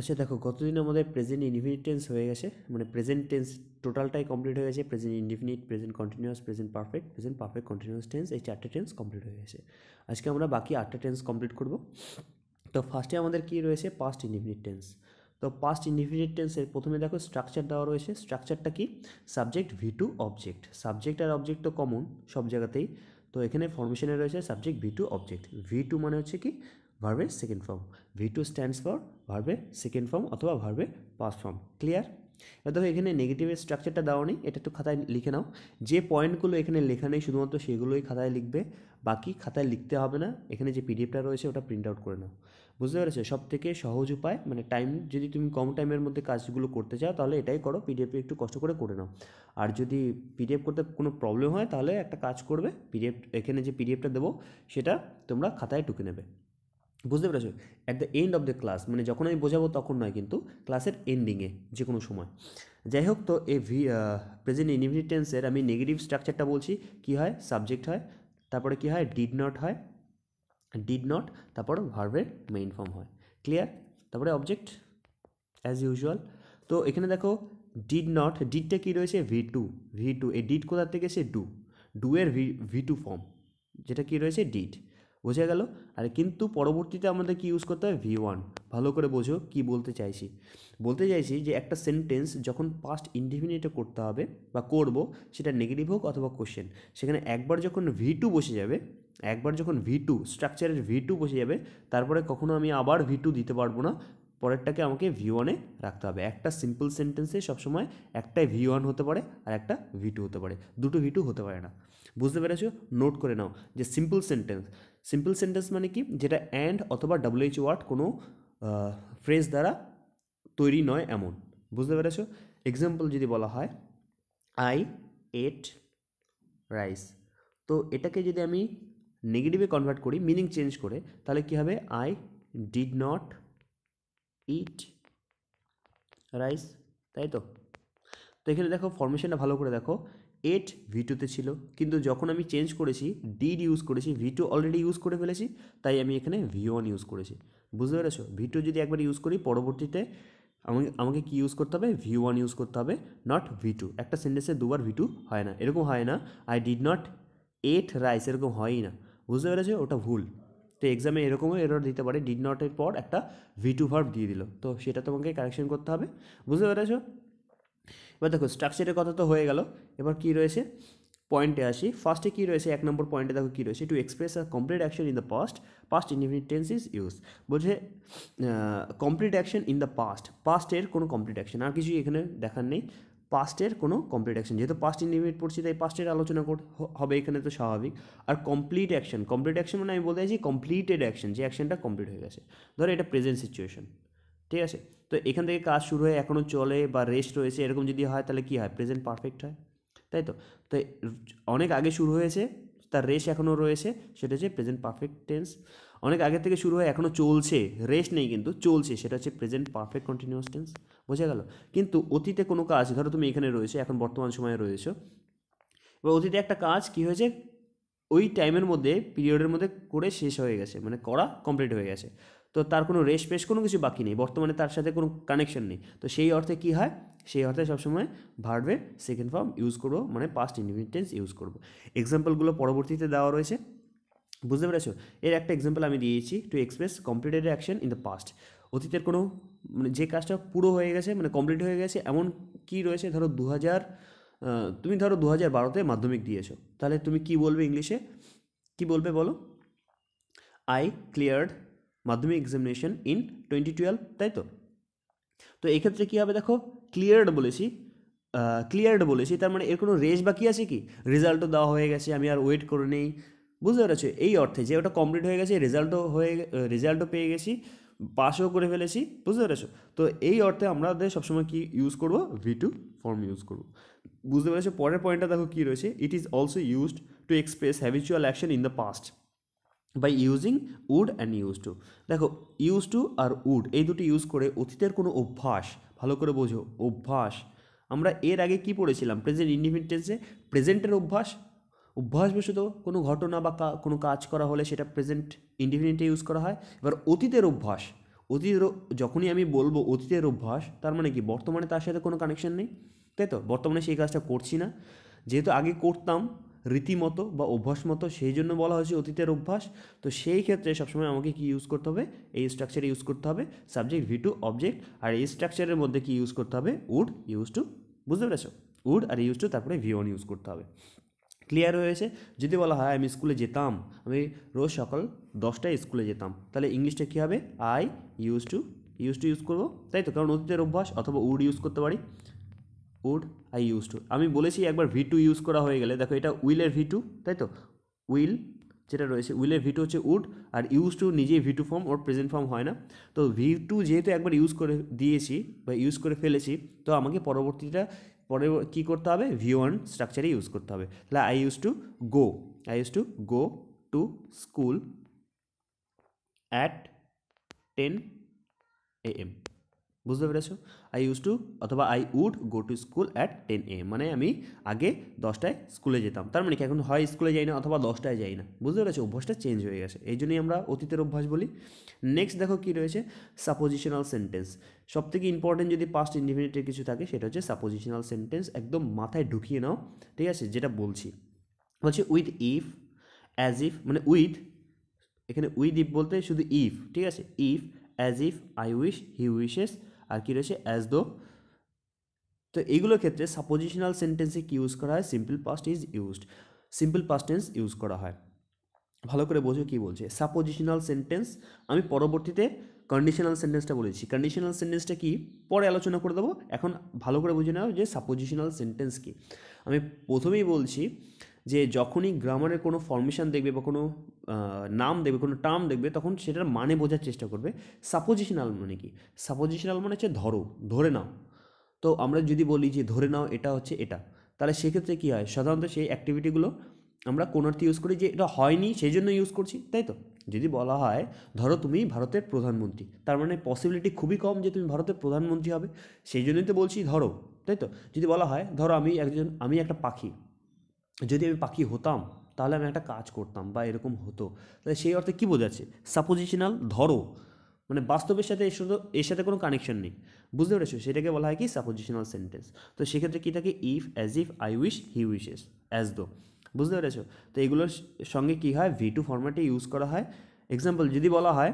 আচ্ছা দেখো কতদিন আমাদের প্রেজেন্ট ইনডিফিনিট টেন্স হয়ে গেছে মানে প্রেজেন্ট টেন্স টোটালটাই কমপ্লিট হয়ে গেছে present indefinite present continuous present perfect present perfect continuous tense এই চারটে টেন্স কমপ্লিট হয়ে গেছে আজকে আমরা বাকি আটটা টেন্স কমপ্লিট করব তো ফার্স্টে আমাদের কী রয়েছে পাস্ট ইনডিফিনিট টেন্স তো পাস্ট ইনডিফিনিট টেন্সের প্রথমে দেখো স্ট্রাকচার দেওয়া রয়েছে স্ট্রাকচারটা কি subject V two object subject আর অবজেক্ট তো কমন সব জায়গাতেই তো এখানে ফর্মেশনে রয়েছে subject V two object V two মানে হচ্ছে কি ভার্বের second form V two stands for ভার্বে সেকেন্ড ফর্ম অথবা ভার্বে পাস ফর্ম ক্লিয়ার এবার দেখো এখানে নেগেটিভের স্ট্রাকচারটা দেওয়া নেই এটা একটু খাতায় লিখে নাও যে পয়েন্টগুলো এখানে লেখা নেই শুধুমাত্র সেগুলোই খাতায় লিখবে বাকি খাতায় লিখতে হবে না এখানে যে পিডিএফটা রয়েছে ওটা প্রিন্ট আউট করে নাও বুঝতে পেরেছো সব থেকে সহজ উপায় মানে টাইম যদি তুমি কম টাইমের মধ্যে কাজগুলো করতে চাও তাহলে এটাই করো পিডিএফে একটু কষ্ট করে করে নাও আর যদি পিডিএফ করতে কোনো প্রবলেম হয় তাহলে একটা কাজ করবে পিডিএফ এখানে যে পিডিএফটা দেবো সেটা তোমরা খাতায় টুকে নেবে বুঝতে পেরেছো at the end of the class মানে যখন আমি বোঝাবো তখন নয় কিন্তু ক্লাসের এন্ডিংয়ে যে কোনো সময় যাই হোক তো এ ভি প্রেজেন্ট ইনভিটেন্সের আমি নেগেটিভ স্ট্রাকচারটা বলছি কি হয় সাবজেক্ট হয় তারপরে কি হয় ডিড নট হয় ডিড নট তারপর ভার্বের মেইন ফর্ম হয় ক্লিয়ার তারপরে অবজেক্ট অ্যাজ ইউজুয়াল তো এখানে দেখো ডিড নট ডিডটা কী রয়েছে ভি টু ভি টু এই ডিড কোথার থেকে এসে ডু ডু এর ভি ভি টু ফর্ম যেটা কী রয়েছে ডিড বোঝা গেল আর কিন্তু পরবর্তীতে আমাদের কি ইউজ করতে হবে ভি ওয়ান ভালো করে বোঝো কি বলতে চাইছি বলতে চাইছি যে একটা সেন্টেন্স যখন পাস্ট ইন্ডিফিনিটে করতে হবে বা করব সেটা নেগেটিভ হোক অথবা কোশ্চেন সেখানে একবার যখন ভি টু বসে যাবে একবার যখন ভি টু স্ট্রাকচারের ভি টু বসে যাবে তারপরে কখনো আমি আবার ভি টু দিতে পারবো না পরেরটাকে আমাকে ভি ওয়ানে রাখতে হবে একটা সিম্পল সেন্টেন্সে সবসময় একটাই ভি ওয়ান হতে পারে আর একটা ভি টু হতে পারে দুটো ভি টু হতে পারে না বুঝতে পেরেছো নোট করে নাও যে সিম্পল সেন্টেন্স সিম্পল সেন্টেন্স মানে কি যেটা অ্যান্ড অথবা ডাব্লুএইচ ওয়ার্ড কোনো ফ্রেজ দ্বারা তৈরি নয় এমন বুঝতে পেরেছো এক্সাম্পল যদি বলা হয় আই এট রাইস তো এটাকে যদি আমি নেগেটিভে কনভার্ট করি মিনিং চেঞ্জ করে তাহলে কী হবে I did not eat rice তাই তো তো এখানে দেখো ফরমেশনটা ভালো করে দেখো এইট ভি টুতে ছিল কিন্তু যখন আমি চেঞ্জ করেছি ডিড ইউজ করেছি ভি টু অলরেডি ইউজ করে ফেলেছি তাই আমি এখানে ভি ওয়ান ইউজ করেছি বুঝতে পেরেছো ভি টু যদি একবার ইউজ করি পরবর্তীতে আমাকে আমাকে কী ইউজ করতে হবে ভি ওয়ান ইউজ করতে হবে নট ভি টু একটা সেন্টেন্সে দুবার ভি টু হয় না এরকম হয় না I did not eat rice এরকম হয়ই না বুঝতে পেরেছো ওটা ভুল তো এক্সামে এরকমও এরর দিতে পারে ডিড নটের পর একটা ভি টু ভার্ব দিয়ে দিল তো সেটা তোমাকে কারেকশন করতে হবে বুঝতে পেরেছো এবার দেখো স্ট্রাকচারের কথা তো হয়ে গেল এবার কি রয়েছে পয়েন্টে আসি ফার্স্টে কী রয়েছে এক নম্বর পয়েন্টে দেখো কী রয়েছে to express a complete action in the past past indefinite tense is use বলছে complete action in the past পাস্টের কোনো কমপ্লিট অ্যাকশন আর কিছুই এখানে দেখার নেই পাস্টের কোনো কমপ্লিট অ্যাকশন যেহেতু পাস্ট ইনডিফিনিট পড়ছি তাই পাস্টের আলোচনা কর হবে এখানে তো স্বাভাবিক আর কমপ্লিট অ্যাকশন কমপ্লিট অ্যাকশন মানে আমি বলতে চাইছি কমপ্লিটেড অ্যাকশন যে অ্যাকশনটা কমপ্লিট হয়ে গেছে ধরো এটা প্রেজেন্ট সিচুয়েশন ঠিক আছে তো এখান থেকে কাজ শুরু হয়ে এখনও চলে বা রেস্ট রয়েছে এরকম যদি হয় তাহলে কী হয় প্রেজেন্ট পারফেক্ট হয় তাই তো তো অনেক আগে শুরু হয়েছে তার রেস এখনও রয়েছে সেটা হচ্ছে প্রেজেন্ট পারফেক্ট টেন্স অনেক আগে থেকে শুরু হয়ে এখনও চলছে রেস্ট নেই কিন্তু চলছে সেটা হচ্ছে প্রেজেন্ট পারফেক্ট কন্টিনিউয়াস টেন্স বোঝা গেল কিন্তু অতীতে কোনো কাজ ধরো তুমি এখানে রয়েছে এখন বর্তমান সময়ে রয়েছে এবার অতীতে একটা কাজ কি হয়েছে ওই টাইমের মধ্যে পিরিয়ডের মধ্যে করে শেষ হয়ে গেছে মানে করা কমপ্লিট হয়ে গেছে তো তার কোনো রেশ পেশ কোনো কিছু বাকি নেই বর্তমানে তার সাথে কোনো কানেকশন নেই তো সেই অর্থে কি হয় সেই অর্থে সবসময় ভার্বের সেকেন্ড ফর্ম ইউজ করবো মানে পাস্ট ইনভিটেন্স ইউজ করবো এক্সাম্পলগুলো পরবর্তীতে দেওয়া রয়েছে বুঝতে পেরেছো এর একটা এক্সাম্পল আমি দিয়েছি to express completed action in the past অতীতের কোনো মানে যে কাজটা পুরো হয়ে গেছে মানে কমপ্লিট হয়ে গেছে এমন কি রয়েছে ধরো দু হাজার তুমি ধরো দু হাজার বারোতে মাধ্যমিক দিয়েছো তাহলে তুমি কি বলবে ইংলিশে কি বলবে বলো I cleared Madhyamik examination in twenty twelve তাই তো তো এক্ষেত্রে কী হবে দেখো ক্লিয়ার্ড বলেছি ক্লিয়ার্ড বলেছি তার মানে এর কোনো রেস বাকি আছে কি রেজাল্টও দেওয়া হয়ে গেছে আমি আর ওয়েট করে নেই বুঝতে পেরেছো এই অর্থে যে ওটা কমপ্লিট হয়ে গেছে রেজাল্টও হয়ে রেজাল্টও পেয়ে গেছি পাসও করে ফেলেছি বুঝতে পেরেছো তো এই অর্থে আমাদের সবসময় কি ইউজ করবো ভি টু ফর্ম ইউজ করব বুঝতে পেরেছো পরের পয়েন্টটা দেখো কী রয়েছে it is also used to express habitual action in the past by using would and use to দেখো ইউজ টু আর উড এই দুটি ইউজ করে অতীতের কোনো অভ্যাস ভালো করে বোঝো অভ্যাস আমরা এর আগে কি পড়েছিলাম প্রেজেন্ট ইন্ডিপেন্ডেন্সে প্রেজেন্টের অভ্যাস অভ্যাসবশত কোনো ঘটনা বা কোনো কাজ করা হলে সেটা প্রেজেন্ট ইন্ডিপেন্ডেন্টে ইউজ করা হয় এবার অতীতের অভ্যাস অতীতের যখনই আমি বলবো অতীতের অভ্যাস তার মানে কি বর্তমানে তার সাথে কোনো কানেকশন নেই তাই তো বর্তমানে সেই কাজটা করছি না যেহেতু আগে করতাম রীতিমতো বা অভ্যাস মতো সেই জন্য বলা হয়েছে অতীতের অভ্যাস তো সেই ক্ষেত্রে সবসময় আমাকে কি ইউজ করতে হবে এই স্ট্রাকচার ইউজ করতে হবে সাবজেক্ট ভি টু অবজেক্ট আর এই স্ট্রাকচারের মধ্যে কি ইউজ করতে হবে উড ইউজ টু বুঝতে পেরেছো উড আর ইউজ টু তারপরে ভি ওয়ান ইউজ করতে হবে ক্লিয়ার হয়েছে যদি বলা হয় আমি স্কুলে যেতাম আমি রোজ সকাল দশটায় স্কুলে যেতাম তাহলে ইংলিশটা কী হবে I use to use to use করবো তাই তো কারণ অতীতের অভ্যাস অথবা উড ইউজ করতে পারি উড আই ইউজ টু আমি বলেছি একবার ভি টু ইউজ করা হয়ে গেলে দেখো এটা উইলের ভি টু তাই তো উইল যেটা রয়েছে উইলের ভি টু হচ্ছে উড আর ইউজ টু নিজেই ভি টু ফর্ম ওর প্রেজেন্ট ফর্ম হয় না তো ভি টু যেহেতু একবার ইউজ করে দিয়েছি বা ইউজ করে ফেলেছি তো আমাকে পরবর্তীটা পরে কী করতে হবে ভি ওয়ান স্ট্রাকচারে ইউজ করতে হবে তাহলে I use to go I use to go to school at ten A M বুঝতে পেরেছো আই ইউজ টু অথবা I would go to school at ten A মানে আমি আগে দশটায় স্কুলে যেতাম তার মানে কি এখন হয় স্কুলে যাই না অথবা দশটায় যাই না বুঝতে পেরেছো অভ্যাসটা চেঞ্জ হয়ে গেছে এই জন্যই আমরা অতীতের অভ্যাস বলি নেক্সট দেখো কী রয়েছে সাপোজিশনাল সেন্টেন্স সব থেকে ইম্পর্টেন্ট যদি পাস্ট ইন্ডিফিনিটের কিছু থাকে সেটা হচ্ছে সাপোজিশনাল সেন্টেন্স একদম মাথায় ঢুকিয়ে নাও ঠিক আছে যেটা বলছি বলছি উইথ ইফ অ্যাজ ইফ মানে উইথ এখানে উইথ ইফ বলতে শুধু ইফ ঠিক আছে if as if I wish he wishes আর কী রয়েছে অ্যাজ দো তো এইগুলোর ক্ষেত্রে সাপোজিশনাল সেন্টেন্সে কী ইউজ করা হয় simple past is used simple past tense use করা হয় ভালো করে বোঝো কী বলছে সাপোজিশনাল সেন্টেন্স আমি পরবর্তীতে কন্ডিশনাল সেন্টেন্সটা বলেছি কন্ডিশনাল সেন্টেন্সটা কি পরে আলোচনা করে দেবো এখন ভালো করে বুঝে নাও যে সাপোজিশনাল সেন্টেন্স কি আমি প্রথমেই বলছি যে যখনই গ্রামারের কোনো ফর্মেশান দেখবে বা কোনো নাম দেখবে কোনো টার্ম দেখবে তখন সেটার মানে বোঝার চেষ্টা করবে সাপোজিশনাল মানে কি সাপোজিশনাল মানে হচ্ছে ধরো ধরে নাও তো আমরা যদি বলি যে ধরে নাও এটা হচ্ছে এটা তাহলে সেক্ষেত্রে কী হয় সাধারণত সেই অ্যাক্টিভিটিগুলো আমরা কোনার্থে ইউজ করি যে এটা হয়নি সেই জন্য ইউজ করছি তাই তো যদি বলা হয় ধরো তুমি ভারতের প্রধানমন্ত্রী তার মানে পসিবিলিটি খুবই কম যে তুমি ভারতের প্রধানমন্ত্রী হবে সেই জন্যই তো বলছি ধরো তাই তো যদি বলা হয় ধরো আমি একজন আমি একটা পাখি যদি আমি পাখি হতাম তাহলে আমি একটা কাজ করতাম বা এরকম হতো তাহলে সেই অর্থে কী বোঝাচ্ছে সাপোজিশনাল ধরো মানে বাস্তবের সাথে এর সাথে এর সাথে কোনো কানেকশন নেই বুঝতে পেরেছো সেটাকে বলা হয় কি সাপোজিশনাল সেন্টেন্স তো সেক্ষেত্রে কী থাকে if as if I wish he wishes as though বুঝতে পেরেছো তো এগুলোর সঙ্গে কী হয় ভি টু ফর্ম্যাটে ইউজ করা হয় এক্সাম্পল যদি বলা হয়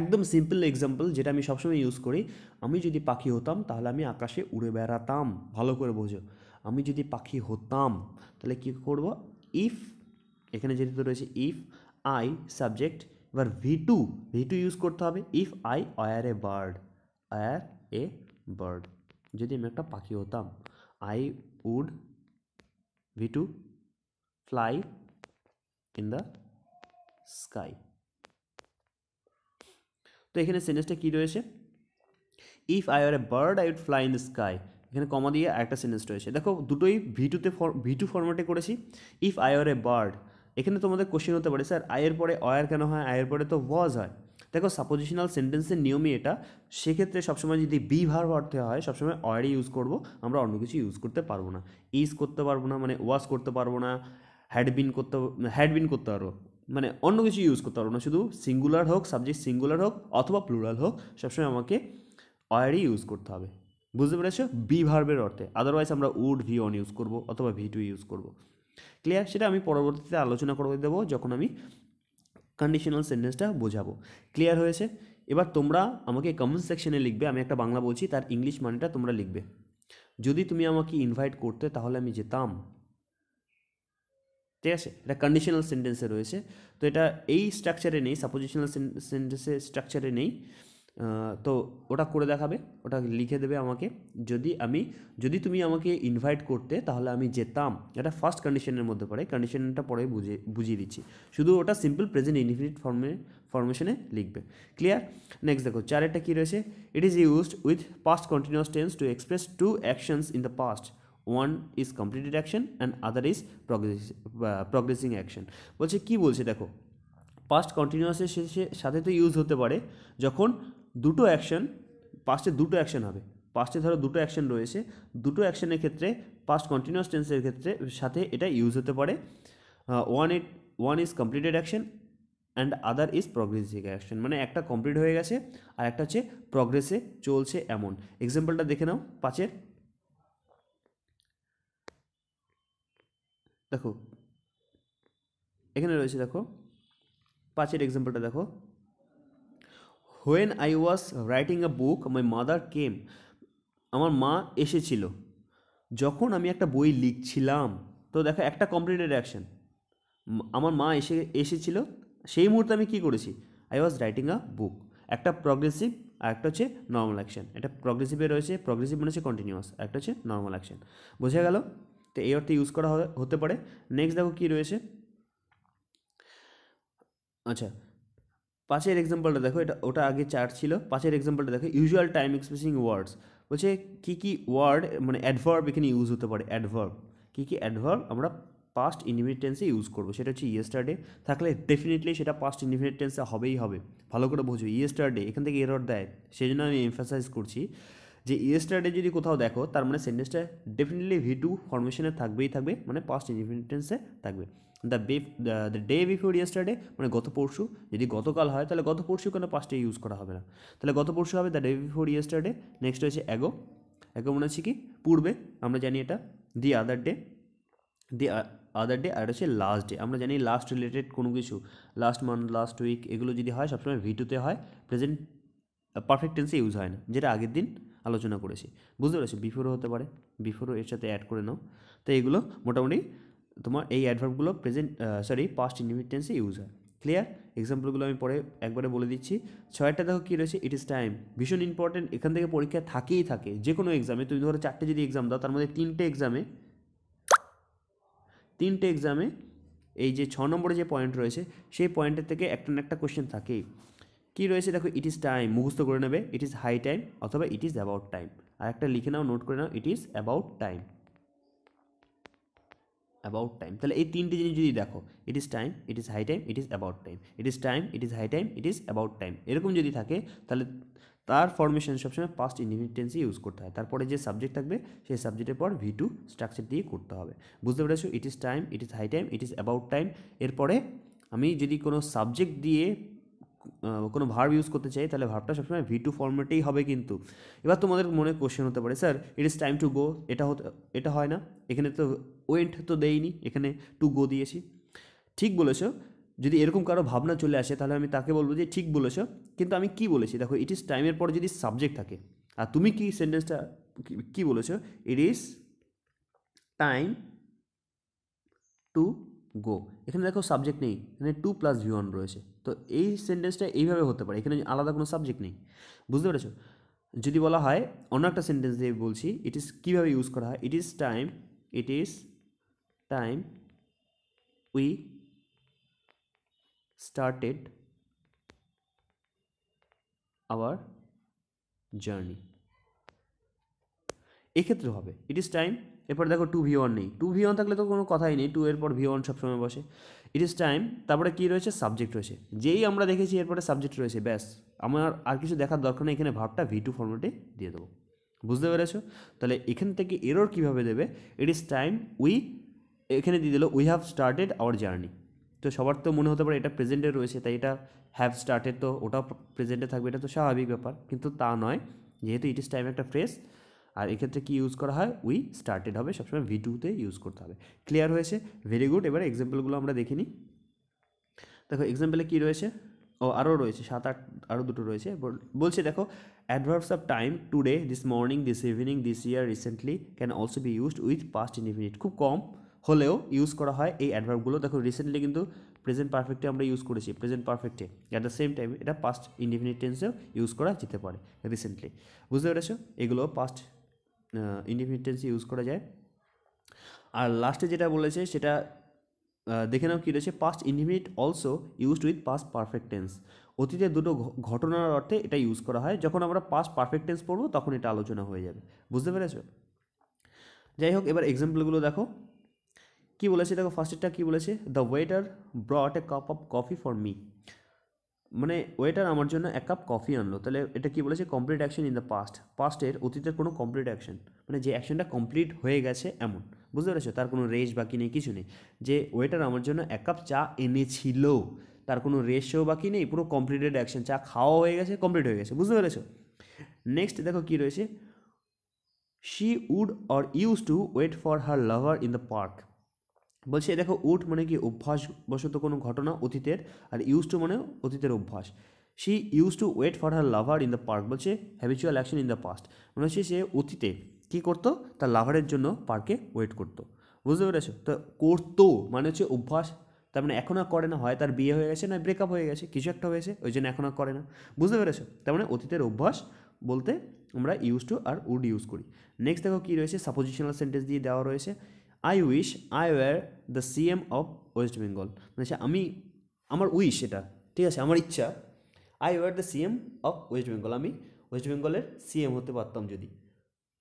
একদম সিম্পল এক্সাম্পল যেটা আমি সবসময় ইউজ করি আমি যদি পাখি হতাম তাহলে আমি আকাশে উড়ে বেড়াতাম ভালো করে বোঝো আমি যদি পাখি হতাম তাহলে কী করব ইফ এখানে যেহেতু রয়েছে ইফ আই সাবজেক্ট এবার V two V two use করতে হবে if I were a bird were a bird যদি আমি একটা পাখি হতাম I would V two fly in the sky তো এখানে সেন্টেন্সটা কী রয়েছে if I are a bird I would fly in the sky এখানে কমা দিয়ে আরেকটা সেন্টেন্স রয়েছে দেখো দুটোই ভিটুতে টু ফর্মেটে করেছি if I are a bird এখানে তোমাদের কোশ্চেন হতে পারে স্যার আয়ের পরে অয়ার কেন হয় আয়ের পরে তো ওয়াজ হয় দেখো সাপোজিশনাল সেন্টেন্সের নিয়মই এটা সেক্ষেত্রে সবসময় যদি বি ভার অর্থে হয় সবসময় অয়ারই ইউজ করব আমরা অন্য কিছু ইউজ করতে পারবো না ইজ করতে পারবো না মানে ওয়াশ করতে পারবো না হ্যাড বিন করতে হ্যাড বিন করতে পারবো মানে অন্য কিছু ইউজ করতে পারবো না শুধু সিঙ্গুলার হোক সাবজেক্ট সিঙ্গুলার হোক অথবা প্লুরাল হোক সবসময় আমাকে অয়ারই ইউজ করতে হবে বুঝতে পেরেছো বি ভার্বের অর্থে আদারওয়াইজ আমরা উড ভি অন ইউজ করব অথবা ভি টু ইউজ করব ক্লিয়ার সেটা আমি পরবর্তীতে আলোচনা করে দেবো যখন আমি কন্ডিশনাল সেন্টেন্সটা বোঝাবো ক্লিয়ার হয়েছে এবার তোমরা আমাকে কমেন্ট সেকশনে লিখবে আমি একটা বাংলা বলছি তার ইংলিশ মানেটা তোমরা লিখবে যদি তুমি আমাকে ইনভাইট করতে তাহলে আমি যেতাম ঠিক আছে এটা কন্ডিশনাল সেন্টেন্সে রয়েছে তো এটা এই স্ট্রাকচারে নেই সাপোজিশনাল সেন্টেন্সে স্ট্রাকচারে নেই তো ওটা করে দেখাবে ওটা লিখে দেবে আমাকে যদি আমি যদি তুমি আমাকে ইনভাইট করতে তাহলে আমি যেতাম এটা ফার্স্ট কন্ডিশনের মধ্যে পড়ে কন্ডিশনটা পরে বুঝে বুঝিয়ে দিচ্ছি শুধু ওটা সিম্পল প্রেজেন্ট ইনফিনিট ফর্মে ফর্মেশনে লিখবে ক্লিয়ার নেক্সট দেখো চারেরটা কী রয়েছে it is used with past continuous tense to express two actions in the past one is completed action and other is progress progressing action বলছে কী বলছে দেখো পাস্ট কন্টিনিউয়াসের শেষে সাথে তো ইউজ হতে পারে যখন দুটো অ্যাকশন পাস্টে দুটো অ্যাকশন হবে পাস্টে ধরো দুটো অ্যাকশন রয়েছে দুটো অ্যাকশনের ক্ষেত্রে পাস্ট কন্টিনিউয়াস টেন্সের ক্ষেত্রে সাথে এটা ইউজ হতে পারে one it one is completed action and other is progressive action মানে একটা কমপ্লিট হয়ে গেছে আর একটা হচ্ছে প্রগ্রেসে চলছে এমন এক্সাম্পলটা দেখে নাও পাঁচের দেখো এখানে রয়েছে দেখো পাঁচের এক্সাম্পলটা দেখো when I was writing a book my mother came আমার মা এসেছিল যখন আমি একটা বই লিখছিলাম তো দেখো একটা কমপ্লিটেড অ্যাকশন আমার মা এসে এসেছিল সেই মুহূর্তে আমি কি করেছি আই ওয়াজ রাইটিং আ বুক একটা প্রগ্রেসিভ আর একটা হচ্ছে নর্মাল অ্যাকশন এটা প্রগ্রেসিভে রয়েছে প্রগ্রেসিভ মানে হচ্ছে কন্টিনিউয়াস একটা হচ্ছে নর্মাল অ্যাকশন বোঝা গেল তো এই অর্থে ইউজ করা হতে পারে নেক্সট দেখো কী রয়েছে আচ্ছা পাঁচের এক্সাম্পলটা দেখো এটা ওটা আগে চার ছিল পাঁচের এক্সাম্পলটা দেখো ইউজুয়াল টাইম এক্সপ্রেসিং ওয়ার্ডস বলছে কী কী ওয়ার্ড মানে অ্যাডভার্ব এখানে ইউজ হতে পারে অ্যাডভার্ব কী কী অ্যাডভার্ব আমরা পাস্ট ইনডিফিনিট টেন্সে ইউজ করবো সেটা হচ্ছে ইয়েস্টারডে থাকলে ডেফিনেটলি সেটা পাস্ট ইনডিফিনিট টেন্সে হবেই হবে ভালো করে বুঝবে ইয়েস্টারডে এখান থেকে এরর দেয় সেই জন্য আমি এমফাসাইজ করছি যে ইয়েস্টারডে যদি কোথাও দেখো তার মানে সেন্টেন্সটা ডেফিনেটলি ভি টু ফর্মেশনে থাকবেই থাকবে মানে পাস্ট ইনডিফিনিট টেন্সে থাকবে the before the day before yesterday মানে গত পরশু যদি গতকাল হয় তাহলে গত পরশু কেন পাঁচটা ইউজ করা হবে না তাহলে গত পরশু হবে the day before yesterday next হয়েছে অ্যাগো অ্যাগো মনে হচ্ছে কি পূর্বে আমরা জানি এটা দি other day the other day আর হচ্ছে লাস্ট ডে আমরা জানি লাস্ট রিলেটেড কোনো কিছু লাস্ট মান্থ লাস্ট উইক এগুলো যদি হয় সবসময় ভিডিওতে হয় প্রেজেন্ট পারফেক্ট টেন্সে ইউজ হয় না যেটা আগের দিন আলোচনা করেছি বুঝতে পেরেছি বিফোরও হতে পারে বিফোরও এর সাথে অ্যাড করে নাও তো এগুলো মোটামুটি তোমার এই অ্যাডভার্বগুলো প্রেজেন্ট সরি পাস্ট ইনভিটেন্সে ইউজ হয় ক্লিয়ার এক্সাম্পলগুলো আমি পরে একবারে বলে দিচ্ছি ছয়টা দেখো কী রয়েছে ইট ইস টাইম ভীষণ ইম্পর্টেন্ট এখান থেকে পরীক্ষা থাকেই থাকে যে কোনো এক্সামে তুমি ধরো চারটে যদি এক্সাম দাও তার মধ্যে তিনটে এক্সামে তিনটে এক্সামে এই যে ছ নম্বরে যে পয়েন্ট রয়েছে সেই পয়েন্টের থেকে একটা না একটা কোয়েশ্চেন থাকেই কি রয়েছে দেখো ইট ইজ টাইম মুখস্থ করে নেবে ইট ইজ হাই টাইম অথবা ইট ইজ অ্যাবাউট টাইম আর একটা লিখে নাও নোট করে নাও it is about time about time তাহলে এই তিনটে জিনিস যদি দেখো it is time it is high time it is about time it is time it is high time it is about time এরকম যদি থাকে তাহলে তার ফরমেশন সবসময় পাস্ট ইনডিপেন্ডেন্সি ইউজ করতে হয় তারপরে যে সাবজেক্ট থাকবে সেই সাবজেক্টের পর ভি টু স্ট্রাকচার দিয়ে করতে হবে বুঝতে পেরেছো it is time it is high time it is about time এরপরে আমি যদি কোনো সাবজেক্ট দিয়ে কোনো ভার্ব ইউজ করতে চাই তাহলে ভার্বটা সবসময় ভি টু ফর্মেটেই হবে কিন্তু এবার তোমাদের মনে কোশ্চেন হতে পারে sir it is time to go এটা হতে এটা হয় না এখানে তো ওয়েন্ট তো দেইনি এখানে টু গো দিয়েছি ঠিক বলেছো যদি এরকম কারো ভাবনা চলে আসে তাহলে আমি তাকে বলবো যে ঠিক বলেছো কিন্তু আমি কি বলেছি দেখো ইট ইজ টাইমের পর যদি সাবজেক্ট থাকে আর তুমি কি সেন্টেন্সটা কি বলেছো it is time to go এখানে দেখো সাবজেক্ট নেই এখানে টু প্লাস ভি ওয়ান রয়েছে তো এই সেন্টেন্সটা এইভাবে হতে পারে এখানে আলাদা কোনো সাবজেক্ট নেই বুঝতে পেরেছো যদি বলা হয় অন্য একটা সেন্টেন্স দিয়ে বলছি ইট ইজ কীভাবে ইউজ করা হয় it is time it is time we started our journey এক্ষেত্রে হবে ইট ইজ টাইম এরপর দেখো টু ভি ওয়ান নেই টু ভি ওয়ান থাকলে তো কোনো কথাই নেই টু এর পর ভি ওয়ান সবসময় বসে ইট ইজ টাইম তারপরে কী রয়েছে সাবজেক্ট রয়েছে যেই আমরা দেখেছি এরপরে সাবজেক্ট রয়েছে ব্যাস আমার আর কিছু দেখার দরকার নেই এখানে ভাবটা ভি টু ফর্মেটে দিয়ে দেবো বুঝতে পেরেছো তাহলে এখান থেকে এরর কীভাবে দেবে ইট ইজ টাইম উই এখানে দিয়ে দিল we have started our journey তো সবার তো মনে হতে পারে এটা প্রেজেন্টে রয়েছে তাই এটা হ্যাভ স্টার্টেড তো ওটাও প্রেজেন্টে থাকবে এটা তো স্বাভাবিক ব্যাপার কিন্তু তা নয় যেহেতু ইট ইজ টাইম একটা ফ্রেশ আর এক্ষেত্রে কি ইউজ করা হয় উই স্টার্টেড হবে সবসময় ভি টুতে ইউজ করতে হবে ক্লিয়ার হয়েছে ভেরি গুড এবার এক্সাম্পলগুলো আমরা দেখে নিই দেখো এক্সাম্পলে কি রয়েছে ও আরও রয়েছে সাত আট আরও দুটো রয়েছে বলছে দেখো adverbs of time today this morning this evening this year recently can also be used with past indefinite খুব কম হলেও ইউজ করা হয় এই অ্যাডভার্বগুলো দেখো রিসেন্টলি কিন্তু প্রেজেন্ট পারফেক্টে আমরা ইউজ করেছি প্রেজেন্ট পারফেক্টে অ্যাট দ্য সেম টাইম এটা পাস্ট ইনডিফিনিট টেন্সেও ইউজ করা যেতে পারে রিসেন্টলি বুঝতে পেরেছো এগুলো পাস্ট ইনডিফিনিট ইউজ করা যায় আর লাস্টে যেটা বলেছে সেটা দেখে নাও কী রয়েছে past indefinite also use with past perfect tense অতীতে দুটো ঘটনার অর্থে এটা ইউজ করা হয় যখন আমরা পাস্ট পারফেক্ট টেন্স পড়বো তখন এটা আলোচনা হয়ে যাবে বুঝতে পেরেছো যাই হোক এবার এক্সাম্পলগুলো দেখো কী বলেছে দেখো ফার্স্টেরটা কী বলেছে the waiter brought a cup of coffee for me মানে ওয়েটার আমার জন্য এক কাপ কফি আনলো তাহলে এটা কি বলেছে complete action in the past পাস্টের অতীতের কোনো কমপ্লিট অ্যাকশন মানে যে অ্যাকশনটা কমপ্লিট হয়ে গেছে এমন বুঝতে পেরেছো তার কোনো রেস বাকি নেই কিছু নেই যে ওয়েটার আমার জন্য এক কাপ চা এনেছিল তার কোনো রেসও বাকি নেই পুরো কমপ্লিটেড অ্যাকশন চা খাওয়া হয়ে গেছে কমপ্লিট হয়ে গেছে বুঝতে পেরেছো নেক্সট দেখো কী রয়েছে she would or use to wait for her lover in the park বলছে দেখো উট মানে কি অভ্যাসবশত কোনো ঘটনা অতীতের আর ইউজ টু মানে অতীতের অভ্যাস she use to wait for her lover in the park বলছে habitual action in the past মানে হচ্ছে সে অতীতে কী করতো তার লাভারের জন্য পার্কে ওয়েট করতো বুঝতে পেরেছো তো করতো মানে হচ্ছে অভ্যাস তার মানে এখন আর করে না হয় তার বিয়ে হয়ে গেছে না ব্রেকআপ হয়ে গেছে কিছু একটা হয়েছে ওই জন্য এখন আর করে না বুঝতে পেরেছো তার মানে অতীতের অভ্যাস বলতে আমরা ইউজ টু আর উড ইউজ করি নেক্সট দেখো কী রয়েছে সাপোজিশনাল সেন্টেন্স দিয়ে দেওয়া রয়েছে I wish I were the CM of West Bengal মানে আমি আমার উইশ এটা ঠিক আছে আমার ইচ্ছা I were the CM of West Bengal আমি ওয়েস্ট বেঙ্গলের সিএম হতে পারতাম যদি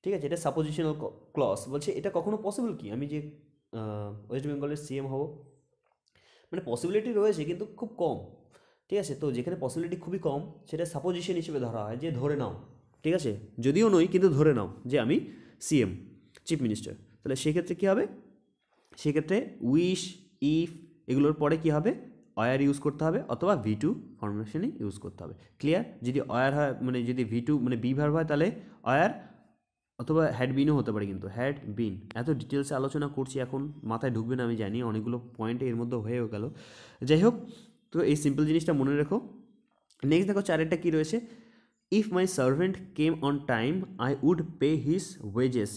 ঠিক আছে এটা সাপোজিশনাল ক্লস বলছে এটা কখনো পসিবল কি আমি যে ওয়েস্ট বেঙ্গলের সিএম হব মানে পসিবিলিটি রয়েছে কিন্তু খুব কম ঠিক আছে তো যেখানে পসিবিলিটি খুবই কম সেটা সাপোজিশন হিসেবে ধরা হয় যে ধরে নাও ঠিক আছে যদিও নই কিন্তু ধরে নাও যে আমি সিএম চিফ মিনিস্টার তাহলে সেক্ষেত্রে কী হবে সেক্ষেত্রে উইশ ইফ এগুলোর পরে কি হবে অয়ার ইউজ করতে হবে অথবা ভি টু ফর্মেশনে ইউজ করতে হবে ক্লিয়ার যদি অয়ার হয় মানে যদি ভি টু মানে বি হয় তাহলে অয়ার অথবা হ্যাড বিনও হতে পারে কিন্তু হ্যাড বিন এত ডিটেলসে আলোচনা করছি এখন মাথায় ঢুকবে না আমি জানি অনেকগুলো পয়েন্ট এর মধ্যে হয়েও গেল যাই হোক তো এই সিম্পল জিনিসটা মনে রেখো নেক্সট দেখো চারেরটা কী রয়েছে if my servant came on time I would pay his wages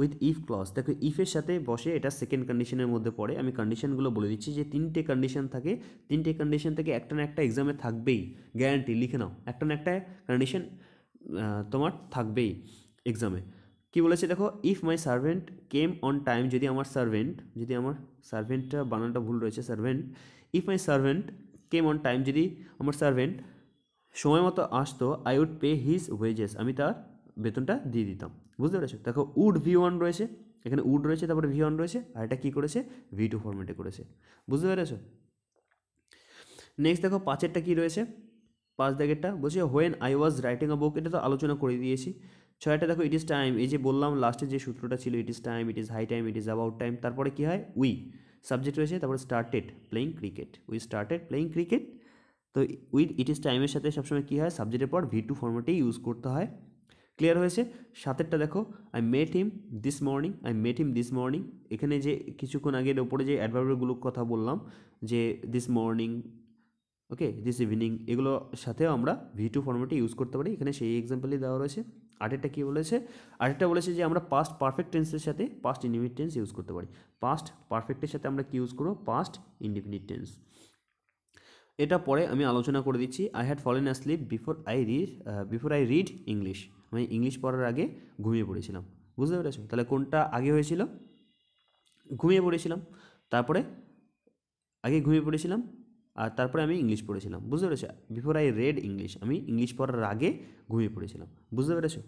with if clause দেখো ইফের সাথে বসে এটা সেকেন্ড কন্ডিশনের মধ্যে পড়ে আমি কন্ডিশনগুলো বলে দিচ্ছি যে তিনটে কন্ডিশন থাকে তিনটে কন্ডিশন থেকে একটা না একটা এক্সামে থাকবেই গ্যারান্টি লিখে নাও একটা না একটা কন্ডিশন তোমার থাকবেই এক্সামে কি বলেছে দেখো if my servant came on time যদি আমার সার্ভেন্ট যদি আমার সার্ভেন্টটা বানানোটা ভুল রয়েছে servant if my servant came on time যদি আমার সার্ভেন্ট সময় মতো আসতো I would pay his wages আমি তার বেতনটা দিয়ে দিতাম বুঝতে পেরেছো দেখো উড ভি ওয়ান রয়েছে এখানে উড রয়েছে তারপরে ভি ওয়ান রয়েছে আর এটা কী করেছে ভি টু ফর্মেটে করেছে বুঝতে পেরেছো নেক্সট দেখো পাঁচেরটা কী রয়েছে পাঁচ দাগেরটা বলছি when I was writing a book এটা তো আলোচনা করে দিয়েছি ছয়টা দেখো ইট ইজ টাইম এই যে বললাম লাস্টে যে সূত্রটা ছিল it is time it is high time it is about time তারপরে কী হয় উই সাবজেক্ট রয়েছে তারপরে started playing cricket we started playing cricket তো উইথ ইট ইজ টাইমের সাথে সবসময় কী হয় সাবজেক্টের পর ভি টু ফর্মেটেই ইউজ করতে হয় ক্লিয়ার হয়েছে সাতেরটা দেখো I met him this morning I met him this morning এখানে যে কিছুক্ষণ আগের ওপরে যে অ্যাডভার্বগুলোর কথা বললাম যে this morning okay this evening এগুলো সাথেও আমরা ভি টু ফর্মেটে ইউজ করতে পারি এখানে সেই এক্সাম্পলই দেওয়া রয়েছে আরেকটা কী বলেছে আরেকটা বলেছে যে আমরা পাস্ট পারফেক্ট টেন্সের সাথে পাস্ট ইনডিফিনিট টেন্স ইউজ করতে পারি পাস্ট পারফেক্টের সাথে আমরা কী ইউজ করবো পাস্ট ইনডিফিনিট টেন্স এটা পরে আমি আলোচনা করে দিচ্ছি I had fallen asleep before I read before I read English আমি ইংলিশ পড়ার আগে ঘুমিয়ে পড়েছিলাম বুঝতে পেরেছো তাহলে কোনটা আগে হয়েছিল ঘুমিয়ে পড়েছিলাম তারপরে আগে ঘুমিয়ে পড়েছিলাম আর তারপরে আমি ইংলিশ পড়েছিলাম বুঝতে পেরেছো বিফোর আই রেড ইংলিশ আমি ইংলিশ পড়ার আগে ঘুমিয়ে পড়েছিলাম বুঝতে পেরেছো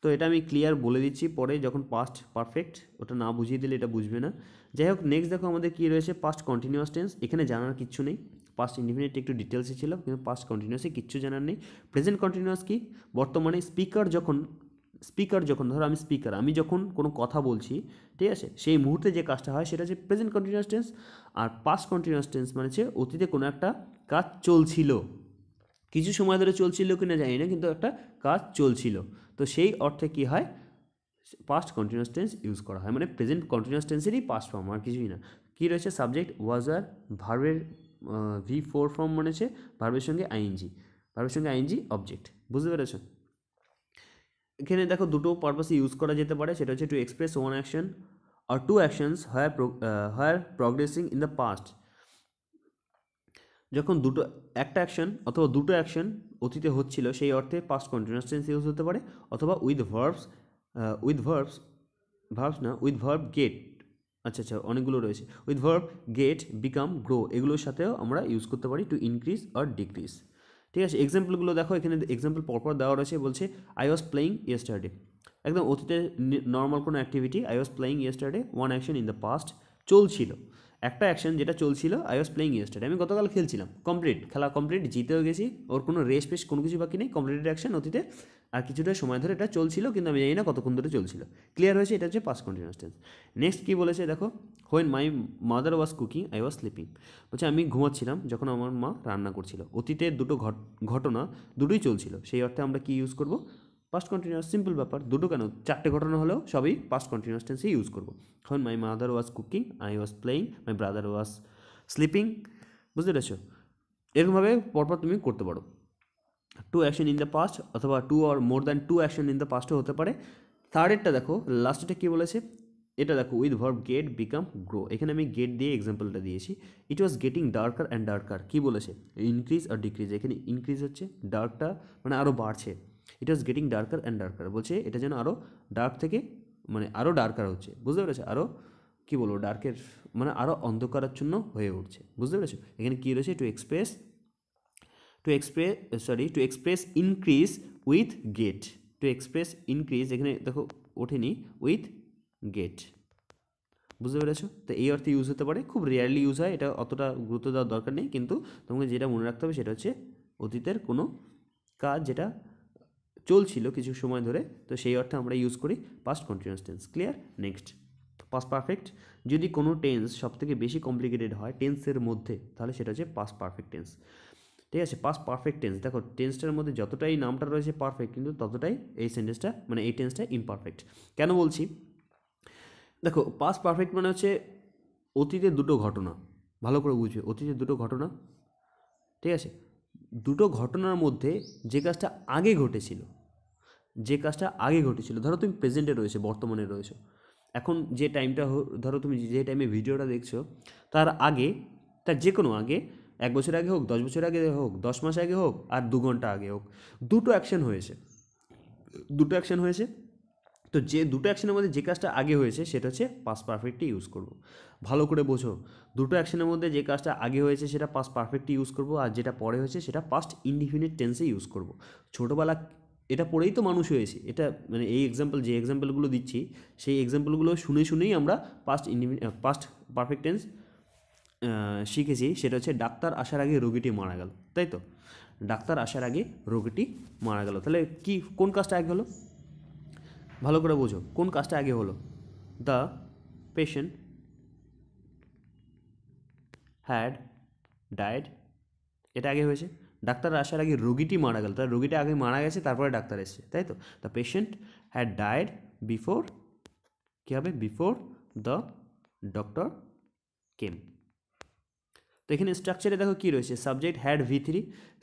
তো এটা আমি ক্লিয়ার বলে দিচ্ছি পরে যখন পাস্ট পারফেক্ট ওটা না বুঝিয়ে দিলে এটা বুঝবে না যাই হোক নেক্সট দেখো আমাদের কী রয়েছে পাস্ট কন্টিনিউয়াস টেন্স এখানে জানার কিচ্ছু নেই পাস্ট ইনডিফিনিট একটু ডিটেলসে ছিল কিন্তু পাস্ট কন্টিনিউসে কিচ্ছু জানার নেই প্রেজেন্ট কন্টিনিউয়াস কি বর্তমানে স্পিকার যখন স্পিকার যখন ধরো আমি স্পিকার আমি যখন কোনো কথা বলছি ঠিক আছে সেই মুহূর্তে যে কাজটা হয় সেটা হচ্ছে প্রেজেন্ট কন্টিনিউয়াস টেন্স আর পাস্ট কন্টিনিউয়াস টেন্স মানে হচ্ছে অতীতে কোনো একটা কাজ চলছিল কিছু সময় ধরে চলছিল না জানি না কিন্তু একটা কাজ চলছিল তো সেই অর্থে কি হয় পাস্ট কন্টিনিউয়াস টেন্স ইউজ করা হয় মানে প্রেজেন্ট কন্টিনিউয়াস টেন্সেরই পাস্ট ফর্ম আর কিছুই না কী রয়েছে সাবজেক্ট ওয়াজ আর ভার্বের ভি ফোর ফর্ম বনেছে ভার্বের সঙ্গে আইএনজি ভার্বের সঙ্গে আইএনজি অবজেক্ট বুঝতে পেরেছো এখানে দেখো দুটো পারপাসে ইউজ করা যেতে পারে সেটা হচ্ছে to express one action or two actions higher higher progressing in the past যখন দুটো একটা অ্যাকশন অথবা দুটো অ্যাকশন অতীতে হচ্ছিল সেই অর্থে পাস্ট কন্টিনিউস টেন্স ইউজ হতে পারে অথবা with verbs with verbs verbs না উইথ ভার্ব গেট আচ্ছা আচ্ছা অনেকগুলো রয়েছে with verb get become grow এগুলোর সাথেও আমরা ইউজ করতে পারি টু ইনক্রিজ আর ডিক্রিজ ঠিক আছে এক্সাম্পলগুলো দেখো এখানে এক্সাম্পল পরপর দেওয়া রয়েছে বলছে আই ওয়াজ প্লেয়িং ইয়েস্টারডে একদম অতীতে নর্মাল কোনো activity I was playing yesterday one action in the past চলছিল একটা অ্যাকশন যেটা চলছিল আই ওয়াজ প্লেইং ইয়েস্টারডে আমি গতকাল খেলছিলাম কমপ্লিট খেলা কমপ্লিট জিতেও গেছি ওর কোনো রেস পেস কোনো কিছু বাকি নেই কমপ্লিটেড অ্যাকশন অতীতে আর কিছুটা সময় ধরে এটা চলছিল কিন্তু আমি জানি না কতক্ষণ ধরে চলছিল ক্লিয়ার হয়েছে এটা হচ্ছে পাস কন্টিনিউস টেন্স নেক্সট কী বলেছে দেখো when my mother was cooking I was sleeping বলছে আমি ঘুমাচ্ছিলাম যখন আমার মা রান্না করছিল অতীতের দুটো ঘটনা দুটোই চলছিল সেই অর্থে আমরা কি ইউজ করব পাস্ট কন্টিনিউয়াস সিম্পল ব্যাপার দুটো কেন চারটে ঘটনা হলেও সবই পাস্ট কন্টিনিউয়াস টেন্সে ইউজ করবো এখন my mother was cooking I was playing my brother was sleeping বুঝতে পেরেছো এরকমভাবে পরপর তুমি করতে পারো two action in the past অথবা two or more than two action in the পাস্টও হতে পারে থার্ডেরটা দেখো লাস্টটা কী বলেছে এটা দেখো with verb get become grow এখানে আমি গেট দিয়ে এক্সাম্পলটা দিয়েছি it was getting darker and darker কী বলেছে ইনক্রিজ আর ডিক্রিজ এখানে ইনক্রিজ হচ্ছে ডার্কটা মানে আরও বাড়ছে it was getting darker and darker বলছে এটা যেন আরও ডার্ক থেকে মানে আরও ডার্কার হচ্ছে বুঝতে পেরেছো আরও কী বলবো ডার্কের মানে আরও অন্ধকারাচ্ছন্ন হয়ে উঠছে বুঝতে পেরেছো এখানে কী রয়েছে to express to express sorry to express increase with get to express increase এখানে দেখো ওঠেনি উইথ গেট বুঝতে পেরেছো তো এই অর্থে ইউজ হতে পারে খুব রেয়ারলি ইউজ হয় এটা অতটা গুরুত্ব দেওয়ার দরকার নেই কিন্তু তোমাকে যেটা মনে রাখতে হবে সেটা হচ্ছে অতীতের কোনো কাজ যেটা চলছিল কিছু সময় ধরে তো সেই অর্থে আমরা ইউজ করি past continuous tense clear next past perfect যদি কোনো টেন্স সব থেকে বেশি কমপ্লিকেটেড হয় টেন্সের মধ্যে তাহলে সেটা হচ্ছে পাস পারফেক্ট টেন্স ঠিক আছে পাস পারফেক্ট টেন্স দেখো টেন্সটার মধ্যে যতটাই নামটা রয়েছে পারফেক্ট কিন্তু ততটাই এই সেন্টেন্সটা মানে এই টেন্সটা ইমপারফেক্ট কেন বলছি দেখো পাস পারফেক্ট মানে হচ্ছে অতীতে দুটো ঘটনা ভালো করে বুঝবে অতীতে দুটো ঘটনা ঠিক আছে দুটো ঘটনার মধ্যে যে কাজটা আগে ঘটেছিল যে কাজটা আগে ঘটেছিল ধরো তুমি প্রেজেন্টে রয়েছে বর্তমানে রয়েছো এখন যে টাইমটা ধরো তুমি যে টাইমে ভিডিওটা দেখছো তার আগে তার যে কোনো আগে এক বছর আগে হোক দশ বছর আগে হোক দশ মাস আগে হোক আর দু ঘন্টা আগে হোক দুটো অ্যাকশন হয়েছে দুটো অ্যাকশন হয়েছে তো যে দুটো অ্যাকশনের মধ্যে যে কাজটা আগে হয়েছে সেটা হচ্ছে পাস পারফেক্টই ইউজ করব ভালো করে বোঝো দুটো অ্যাকশনের মধ্যে যে কাজটা আগে হয়েছে সেটা পাস্ট পারফেক্টে ইউজ করব আর যেটা পরে হয়েছে সেটা পাস্ট ইনডিফিনিট টেন্সে ইউজ করব ছোটোবেলা এটা পড়েই তো মানুষ হয়েছে এটা মানে এই এক্সাম্পল যে এক্সাম্পলগুলো দিচ্ছি সেই এক্সাম্পলগুলো শুনে শুনেই আমরা পাস্ট ইন্ডিমি পাস্ট পারফেক্ট টেন্স শিখেছি সেটা হচ্ছে ডাক্তার আসার আগে রোগীটি মারা গেল তাই তো ডাক্তার আসার আগে রোগীটি মারা গেল তাহলে কি কোন কাজটা আগে হলো ভালো করে বোঝো কোন কাজটা আগে হলো দ্য পেশেন্ট হ্যাড ডায়েট এটা আগে হয়েছে ডাক্তার আসার আগে রোগীটি মারা গেল তার রোগীটা আগে মারা গেছে তারপরে ডাক্তার এসছে তাই তো the patient had died before কী হবে বিফোর দ্য ডক্টর কেম তো এখানে স্ট্রাকচারে দেখো কী রয়েছে subject had V three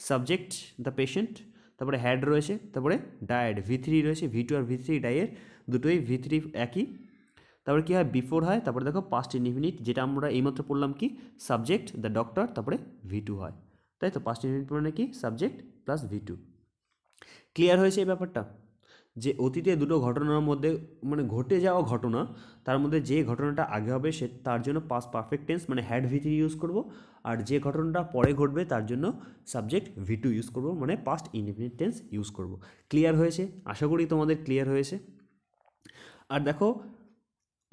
subject the patient তারপরে হ্যাড রয়েছে তারপরে ডায়েড ভি থ্রি রয়েছে ভি টু আর ভি থ্রি ডায়ের দুটোই ভি থ্রি একই তারপরে কী হয় বিফোর হয় তারপরে দেখো পাস্ট ইনফিনিট যেটা আমরা এইমাত্র পড়লাম কি সাবজেক্ট দ্য ডক্টর তারপরে ভি টু হয় তাই তো পাস্ট ইনফিনিট মানে কি subject plus V two clear হয়েছে এই ব্যাপারটা যে অতীতে দুটো ঘটনার মধ্যে মানে ঘটে যাওয়া ঘটনা তার মধ্যে যে ঘটনাটা আগে হবে সে তার জন্য পাস পারফেক্ট টেন্স মানে হ্যাড ভি থ্রি ইউজ করব আর যে ঘটনাটা পরে ঘটবে তার জন্য সাবজেক্ট ভি টু ইউজ করব মানে পাস্ট ইনডিফিনিট টেন্স ইউজ করব ক্লিয়ার হয়েছে আশা করি তোমাদের ক্লিয়ার হয়েছে আর দেখো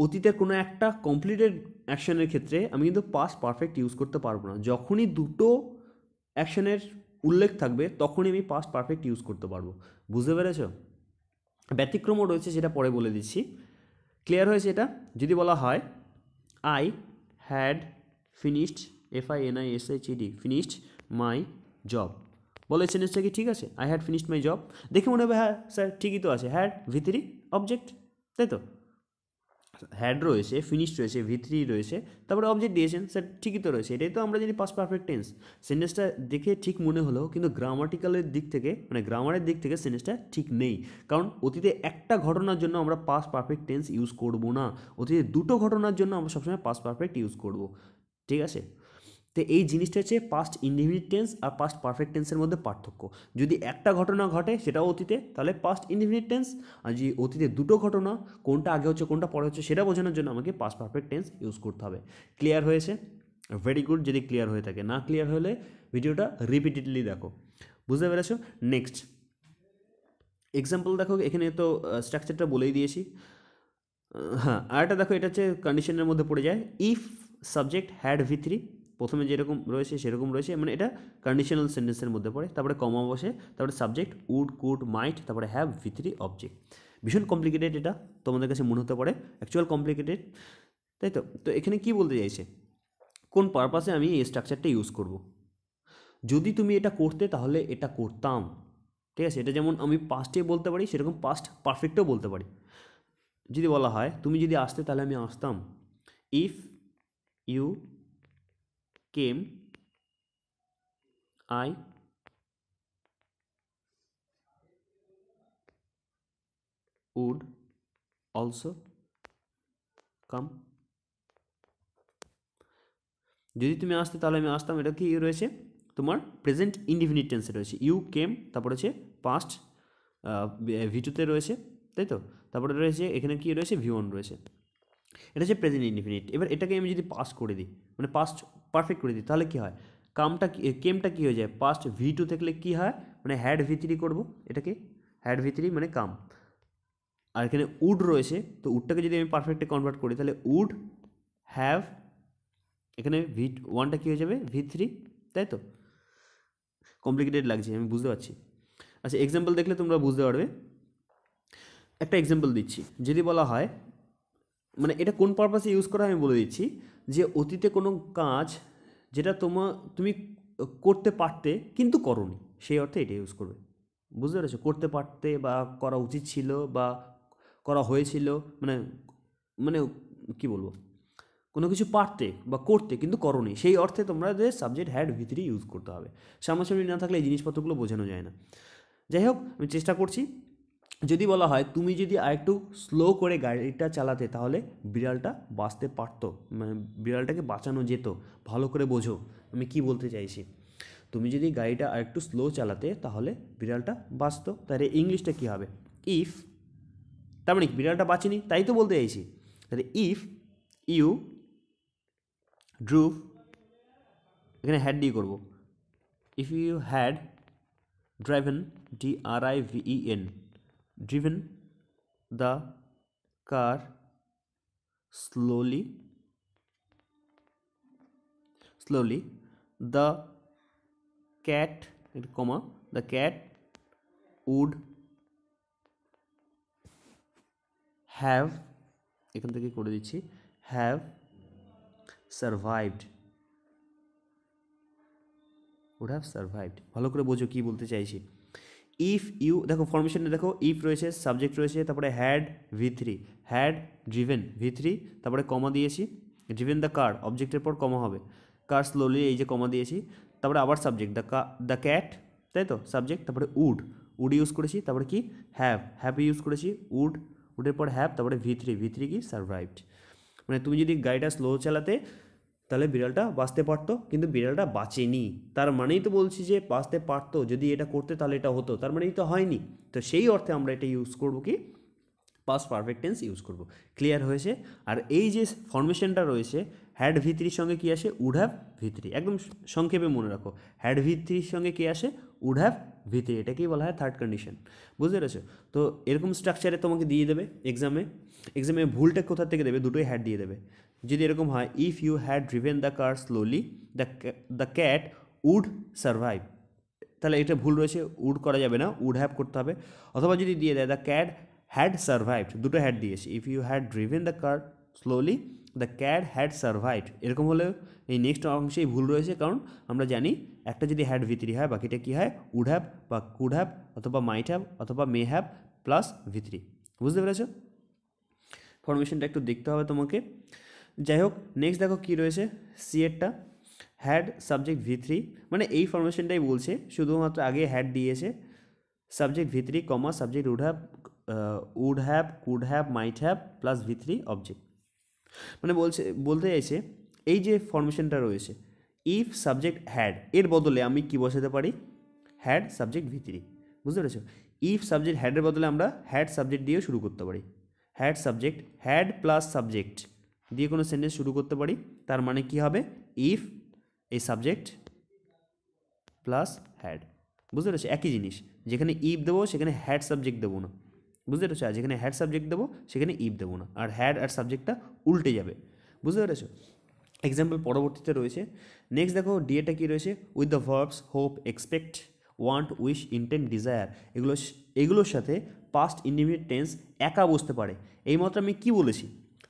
অতীতের কোনো একটা কমপ্লিটেড অ্যাকশনের ক্ষেত্রে আমি কিন্তু পাস পারফেক্ট ইউজ করতে পারবো না যখনই দুটো অ্যাকশনের উল্লেখ থাকবে তখনই আমি পাস্ট পারফেক্ট ইউজ করতে পারবো বুঝতে পেরেছ ব্যতিক্রমও রয়েছে সেটা পরে বলে দিচ্ছি ক্লিয়ার হয়েছে এটা যদি বলা হয় I had finished F I N I S H E D finished my job বলে সেন্টেন্সটা কি ঠিক আছে I had finished my job দেখে মনে হবে হ্যাঁ স্যার ঠিকই তো আছে হ্যাড ভিতরি অবজেক্ট তাই তো হ্যাড রয়েছে ফিনিশ রয়েছে ভিথ্রি রয়েছে তারপরে অবজেক্ট দিয়েছেন স্যার ঠিকই তো রয়েছে এটাই তো আমরা জানি পাস পারফেক্ট টেন্স সেন্টেন্সটা দেখে ঠিক মনে হলো কিন্তু গ্রামাটিক্যালের দিক থেকে মানে গ্রামারের দিক থেকে সেন্টেন্সটা ঠিক নেই কারণ অতীতে একটা ঘটনার জন্য আমরা পাস পারফেক্ট টেন্স ইউজ করব না অতীতে দুটো ঘটনার জন্য আমরা সবসময় পাস পারফেক্ট ইউজ করব ঠিক আছে তো এই জিনিসটা হচ্ছে পাস্ট ইনডিফিনিট টেন্স আর পাস্ট পারফেক্ট টেন্সের মধ্যে পার্থক্য যদি একটা ঘটনা ঘটে সেটাও অতীতে তাহলে পাস্ট ইনডিফিনিট টেন্স আর যদি অতীতে দুটো ঘটনা কোনটা আগে হচ্ছে কোনটা পরে হচ্ছে সেটা বোঝানোর জন্য আমাকে পাস্ট পারফেক্ট টেন্স ইউজ করতে হবে ক্লিয়ার হয়েছে ভেরি গুড যদি ক্লিয়ার হয়ে থাকে না ক্লিয়ার হলে ভিডিওটা রিপিটেডলি দেখো বুঝতে পেরেছো নেক্সট এক্সাম্পল দেখো এখানে তো স্ট্রাকচারটা বলেই দিয়েছি হ্যাঁ আরেকটা দেখো এটা হচ্ছে কন্ডিশনের মধ্যে পড়ে যায় if subject had V three প্রথমে যেরকম রয়েছে সেরকম রয়েছে মানে এটা কন্ডিশনাল সেন্টেন্সের মধ্যে পড়ে তারপরে কমা বসে তারপরে সাবজেক্ট উড কুড মাইট তারপরে হ্যাভ ভিথরি অবজেক্ট ভীষণ কমপ্লিকেটেড এটা তোমাদের কাছে মনে হতে পারে অ্যাকচুয়াল কমপ্লিকেটেড তাই তো তো এখানে কী বলতে চাইছে কোন পারপাসে আমি এই স্ট্রাকচারটা ইউজ করব। যদি তুমি এটা করতে তাহলে এটা করতাম ঠিক আছে এটা যেমন আমি পাস্টে বলতে পারি সেরকম পাস্ট পারফেক্টও বলতে পারি যদি বলা হয় তুমি যদি আসতে তাহলে আমি আসতাম if you came I would also come যদি তুমি আসতে তাহলে আমি আসতাম এটা কি রয়েছে তোমার প্রেজেন্ট ইনডিফিনিট টেন্সে রয়েছে ইউ কেম তারপর হচ্ছে পাস্ট ভিটুতে রয়েছে তাই তো তারপরে রয়েছে এখানে কি রয়েছে ভিওন রয়েছে এটা হচ্ছে প্রেজেন্ট ইনডিফিনিট এবার এটাকে আমি যদি পাস করে দিই মানে পাস্ট পারফেক্ট করে দিই তাহলে কী হয় কামটা কেমটা কী হয়ে যায় পাস্ট ভি টু থাকলে কী হয় মানে হ্যাড ভি থ্রি করবো এটাকে হ্যাড ভি থ্রি মানে কাম আর এখানে উড রয়েছে তো উডটাকে যদি আমি পারফেক্টে কনভার্ট করি তাহলে উড হ্যাভ এখানে ভি ওয়ানটা কী হয়ে যাবে ভি থ্রি তাই তো কমপ্লিকেটেড লাগছে আমি বুঝতে পারছি আচ্ছা এক্সাম্পল দেখলে তোমরা বুঝতে পারবে একটা এক্সাম্পল দিচ্ছি যদি বলা হয় মানে এটা কোন পারপাসে ইউজ করা আমি বলে দিচ্ছি যে অতীতে কোনো কাজ যেটা তোমার তুমি করতে পারতে কিন্তু করনি সেই অর্থে এটা ইউজ করবে বুঝতে পেরেছো করতে পারতে বা করা উচিত ছিল বা করা হয়েছিল মানে মানে কি বলবো কোনো কিছু পারতে বা করতে কিন্তু করনি সেই অর্থে তোমরা যে সাবজেক্ট হ্যাড ভিতরে ইউজ করতে হবে সামনাসামনি না থাকলে এই জিনিসপত্রগুলো বোঝানো যায় না যাই হোক আমি চেষ্টা করছি যদি বলা হয় তুমি যদি আরেকটু স্লো করে গাড়িটা চালাতে তাহলে বিড়ালটা বাঁচতে পারত মানে বিড়ালটাকে বাঁচানো যেত ভালো করে বোঝো আমি কি বলতে চাইছি তুমি যদি গাড়িটা আরেকটু স্লো চালাতে তাহলে বিড়ালটা বাঁচত তাহলে ইংলিশটা কী হবে ইফ তার মানে বিড়ালটা বাঁচেনি তাই তো বলতে চাইছি তাহলে ইফ ইউ ড্রুভ এখানে হ্যাড দিয়ে করবো if you had driven D R I V N driven the car slowly slowly the cat comma the cat would have এখান থেকে করে দিচ্ছি have survived would have survived ভালো করে বোঝো কী বলতে চাইছি if you দেখো ফরমেশন দেখো if রয়েছে সাবজেক্ট রয়েছে তারপরে had v3 had given v3 তারপরে কমা দিয়েছি गिवन দা কার অবজেক্টের পর কমা হবে কার সলোলি এই যে কমা দিয়েছি তারপরে আবার সাবজেক্ট দা দা ক্যাট তাই তো সাবজেক্ট তারপরে উড উড ইউজ করেছি তারপরে কি হ্যাভ হ্যাভ ইউজ করেছি উড উডের পর হ্যাভ তারপরে v3 v3 কি সার্ভাইভড মানে তুমি যদি গাড়িটা স্লো চালাতে তাহলে বিড়ালটা বাঁচতে পারতো কিন্তু বিড়ালটা বাঁচেনি তার মানেই তো বলছি যে বাঁচতে পারতো যদি এটা করতে তাহলে এটা হতো তার মানেই তো হয়নি তো সেই অর্থে আমরা এটা ইউজ করবো কি পাস পারফেক্ট টেন্স ইউজ করব ক্লিয়ার হয়েছে আর এই যে ফর্মেশনটা রয়েছে হ্যাড ভিত্রির সঙ্গে কী আসে উড হ্যাভ ভিত্রি একদম সংক্ষেপে মনে রাখো হ্যাড ভিত্রির সঙ্গে কী আসে উড হ্যাভ ভিত্রি এটাকেই বলা হয় থার্ড কন্ডিশন বুঝতে পেরেছো তো এরকম স্ট্রাকচারে তোমাকে দিয়ে দেবে এক্সামে এক্সামে ভুলটা কোথা থেকে দেবে দুটোই হ্যাড দিয়ে দেবে যদি এরকম হয় if you had driven the car slowly the the cat would survive তাহলে এটা ভুল রয়েছে উড করা যাবে না উড হ্যাভ করতে হবে অথবা যদি দিয়ে দেয় দ্য ক্যাট হ্যাড সার্ভাইভ দুটো হ্যাড দিয়েছে if you had driven the car slowly the cat had survive এরকম হলে এই নেক্সট অংশেই ভুল রয়েছে কারণ আমরা জানি একটা যদি হ্যাড ভিতরি হয় বাকিটা কী হয় উড হ্যাভ বা কুড হ্যাভ অথবা মাইট হ্যাভ অথবা মে হ্যাভ প্লাস ভিতরি বুঝতে পেরেছ ফরমেশনটা একটু দেখতে হবে তোমাকে যাই হোক নেক্সট দেখো কী রয়েছে সি এরটা হ্যাড সাবজেক্ট ভি থ্রি মানে এই ফরমেশনটাই বলছে শুধুমাত্র আগে হ্যাড দিয়েছে subject V three comma subject would have would have could have might have plus V three object মানে বলছে বলতে চাইছে এই যে ফরমেশনটা রয়েছে ইফ সাবজেক্ট হ্যাড এর বদলে আমি কি বসাতে পারি হ্যাড সাবজেক্ট ভি থ্রি বুঝতে পেরেছো ইফ সাবজেক্ট হ্যাডের বদলে আমরা হ্যাড সাবজেক্ট দিয়েও শুরু করতে পারি had subject had plus subject দিয়ে কোনো সেন্টেন্স শুরু করতে পারি তার মানে কি হবে ইফ এই সাবজেক্ট প্লাস হ্যাড বুঝতে পেরেছো একই জিনিস যেখানে ইফ দেবো সেখানে হ্যাড সাবজেক্ট দেবো না বুঝতে পেরেছো আর যেখানে হ্যাড সাবজেক্ট দেবো সেখানে ইফ দেবো না আর হ্যাড আর সাবজেক্টটা উল্টে যাবে বুঝতে পেরেছো এক্সাম্পল পরবর্তীতে রয়েছে নেক্সট দেখো ডিএটা কী রয়েছে with the verbs hope expect want wish intent desire এগুলো এগুলোর সাথে পাস্ট ইন্ডিমিনেট টেন্স একা বসতে পারে মাত্র আমি কি বলেছি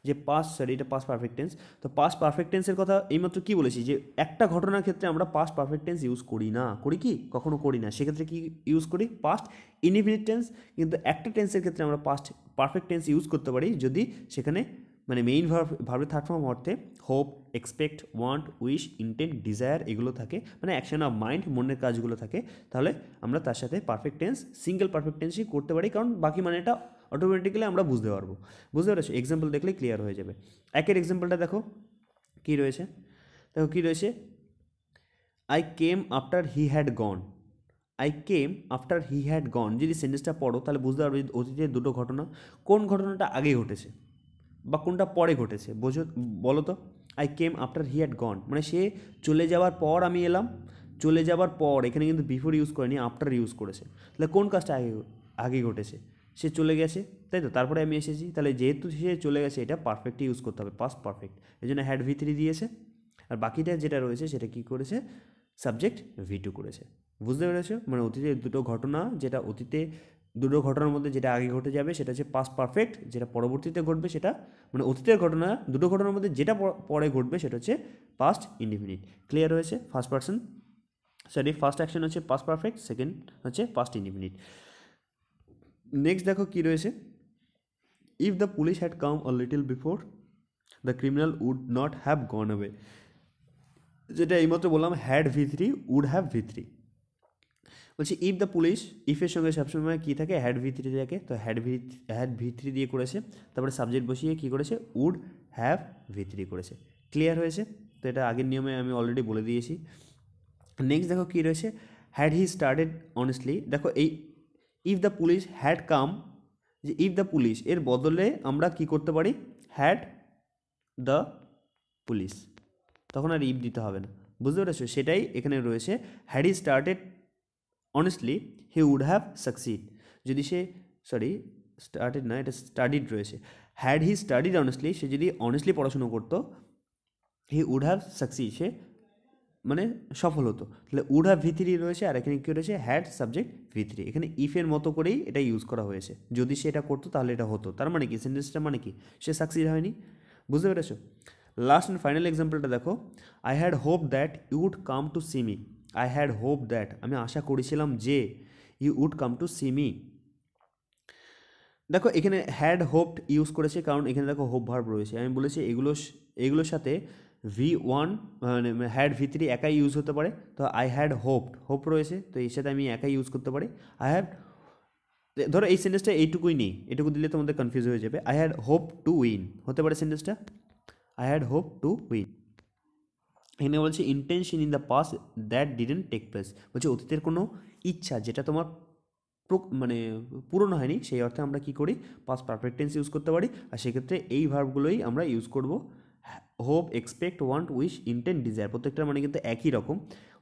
যে পাস সরি এটা পাস পারফেক্ট টেন্স তো পাস পারফেক্ট টেন্সের কথা এইমাত্র কি বলেছি যে একটা ঘটনার ক্ষেত্রে আমরা পাস্ট পারফেক্ট টেন্স ইউজ করি না করি কি কখনো করি না সেক্ষেত্রে কি ইউজ করি পাস্ট ইনফিনিট টেন্স কিন্তু একটা টেন্সের ক্ষেত্রে আমরা পাস্ট পারফেক্ট টেন্স ইউজ করতে পারি যদি সেখানে মানে মেইন ভার্ভ ভাবে থার্ড ফর্ম অর্থে hope expect want wish intent desire এগুলো থাকে মানে অ্যাকশন অফ মাইন্ড মনের কাজগুলো থাকে তাহলে আমরা তার সাথে পারফেক্ট টেন্স সিঙ্গেল পারফেক্ট টেন্সই করতে পারি কারণ বাকি মানে এটা অটোমেটিক্যালি আমরা বুঝতে পারবো বুঝতে পারছো এক্সাম্পল দেখলে ক্লিয়ার হয়ে যাবে একের এক্সাম্পলটা দেখো কি রয়েছে দেখো কি রয়েছে I came after he had gone I came after he had gone যদি সেন্টেন্সটা পড়ো তাহলে বুঝতে পারবে অতীতের দুটো ঘটনা কোন ঘটনাটা আগে ঘটেছে বা কোনটা পরে ঘটেছে বোঝো বলো তো I came after he had gone মানে সে চলে যাওয়ার পর আমি এলাম চলে যাওয়ার পর এখানে কিন্তু বিফোর ইউজ করেনি আফটার ইউজ করেছে তাহলে কোন কাজটা আগে আগে ঘটেছে সে চলে গেছে তাই তো তারপরে আমি এসেছি তাহলে যেহেতু সে চলে গেছে এটা পারফেক্টই ইউজ করতে হবে পাস্ট পারফেক্ট এই জন্য হ্যাড ভি থ্রি দিয়েছে আর বাকিটা যেটা রয়েছে সেটা কি করেছে সাবজেক্ট ভি টু করেছে বুঝতে পেরেছো মানে অতীতে দুটো ঘটনা যেটা অতীতে দুটো ঘটনার মধ্যে যেটা আগে ঘটে যাবে সেটা হচ্ছে পাস্ট পারফেক্ট যেটা পরবর্তীতে ঘটবে সেটা মানে অতীতের ঘটনা দুটো ঘটনার মধ্যে যেটা পরে ঘটবে সেটা হচ্ছে পাস্ট ইন্ডিফিনিট ক্লিয়ার হয়েছে first person sorry first action হচ্ছে পাস্ট পারফেক্ট সেকেন্ড হচ্ছে পাস্ট ইন্ডিফিনিট নেক্সট দেখো কি রয়েছে if the police had come a little before the criminal would not have gone away যেটা এইমাত্র বললাম had V three would have V three বলছি if the police ইফের সঙ্গে সবসময় কী থাকে হ্যাড ভি থ্রি থাকে তো had V had V three দিয়ে করেছে তারপরে সাবজেক্ট বসিয়ে কী করেছে উড হ্যাভ ভি থ্রি করেছে ক্লিয়ার হয়েছে তো এটা আগের নিয়মে আমি অলরেডি বলে দিয়েছি নেক্সট দেখো কী রয়েছে হ্যাড হি স্টার্টেড অনেস্টলি দেখো এই if the police had come যে ইফ দ্য পুলিশ এর বদলে আমরা কি করতে পারি হ্যাড দ্য পুলিশ তখন আর ইফ দিতে হবে না বুঝতে পেরেছো সেটাই এখানে রয়েছে had he started honestly he would have succeed যদি সে সরি স্টার্টেড না এটা স্টাডিড রয়েছে হ্যাড হি স্টাডিড অনেস্টলি সে যদি অনেস্টলি পড়াশুনো করতো হি উড হ্যাভ সাকসিড সে মানে সফল হতো তাহলে উড়া ভিতরি রয়েছে আর এখানে কী রয়েছে হ্যাড সাবজেক্ট ভিতরি এখানে ইফের মতো করেই এটা ইউজ করা হয়েছে যদি সে এটা করতো তাহলে এটা হতো তার মানে কি সেন্টেন্সটা মানে কি সে সাকসিড হয়নি বুঝতে পেরেছো লাস্ট অ্যান্ড ফাইনাল এক্সাম্পলটা দেখো I had hope that you would come to see me I had hope that আমি আশা করেছিলাম যে you would come to see me দেখো এখানে হ্যাড হোপড ইউজ করেছে কারণ এখানে দেখো হোপ ভার্ব রয়েছে আমি বলেছি এগুলো এগুলোর সাথে ভি ওয়ান মানে হ্যাড ভি থ্রি একাই ইউজ হতে পারে তো আই হ্যাড হোপড হোপ রয়েছে তো এর সাথে আমি একাই ইউজ করতে পারি আই হ্যাড ধরো এই সেন্টেন্সটা এইটুকুই নেই এটুকু দিলে তোমাদের কনফিউজ হয়ে যাবে I had hope to win হতে পারে সেন্টেন্সটা I had hope to win এখানে বলছে intention in the past that didn't take place বলছে অতীতের কোনো ইচ্ছা যেটা তোমার মানে পূরণ হয়নি সেই অর্থে আমরা কি করি পাস পারফেক্ট টেন্স ইউজ করতে পারি আর সেক্ষেত্রে এই ভার্বগুলোই আমরা ইউজ করবো hope expect want wish intent desire প্রত্যেকটার মানে কিন্তু একই রকম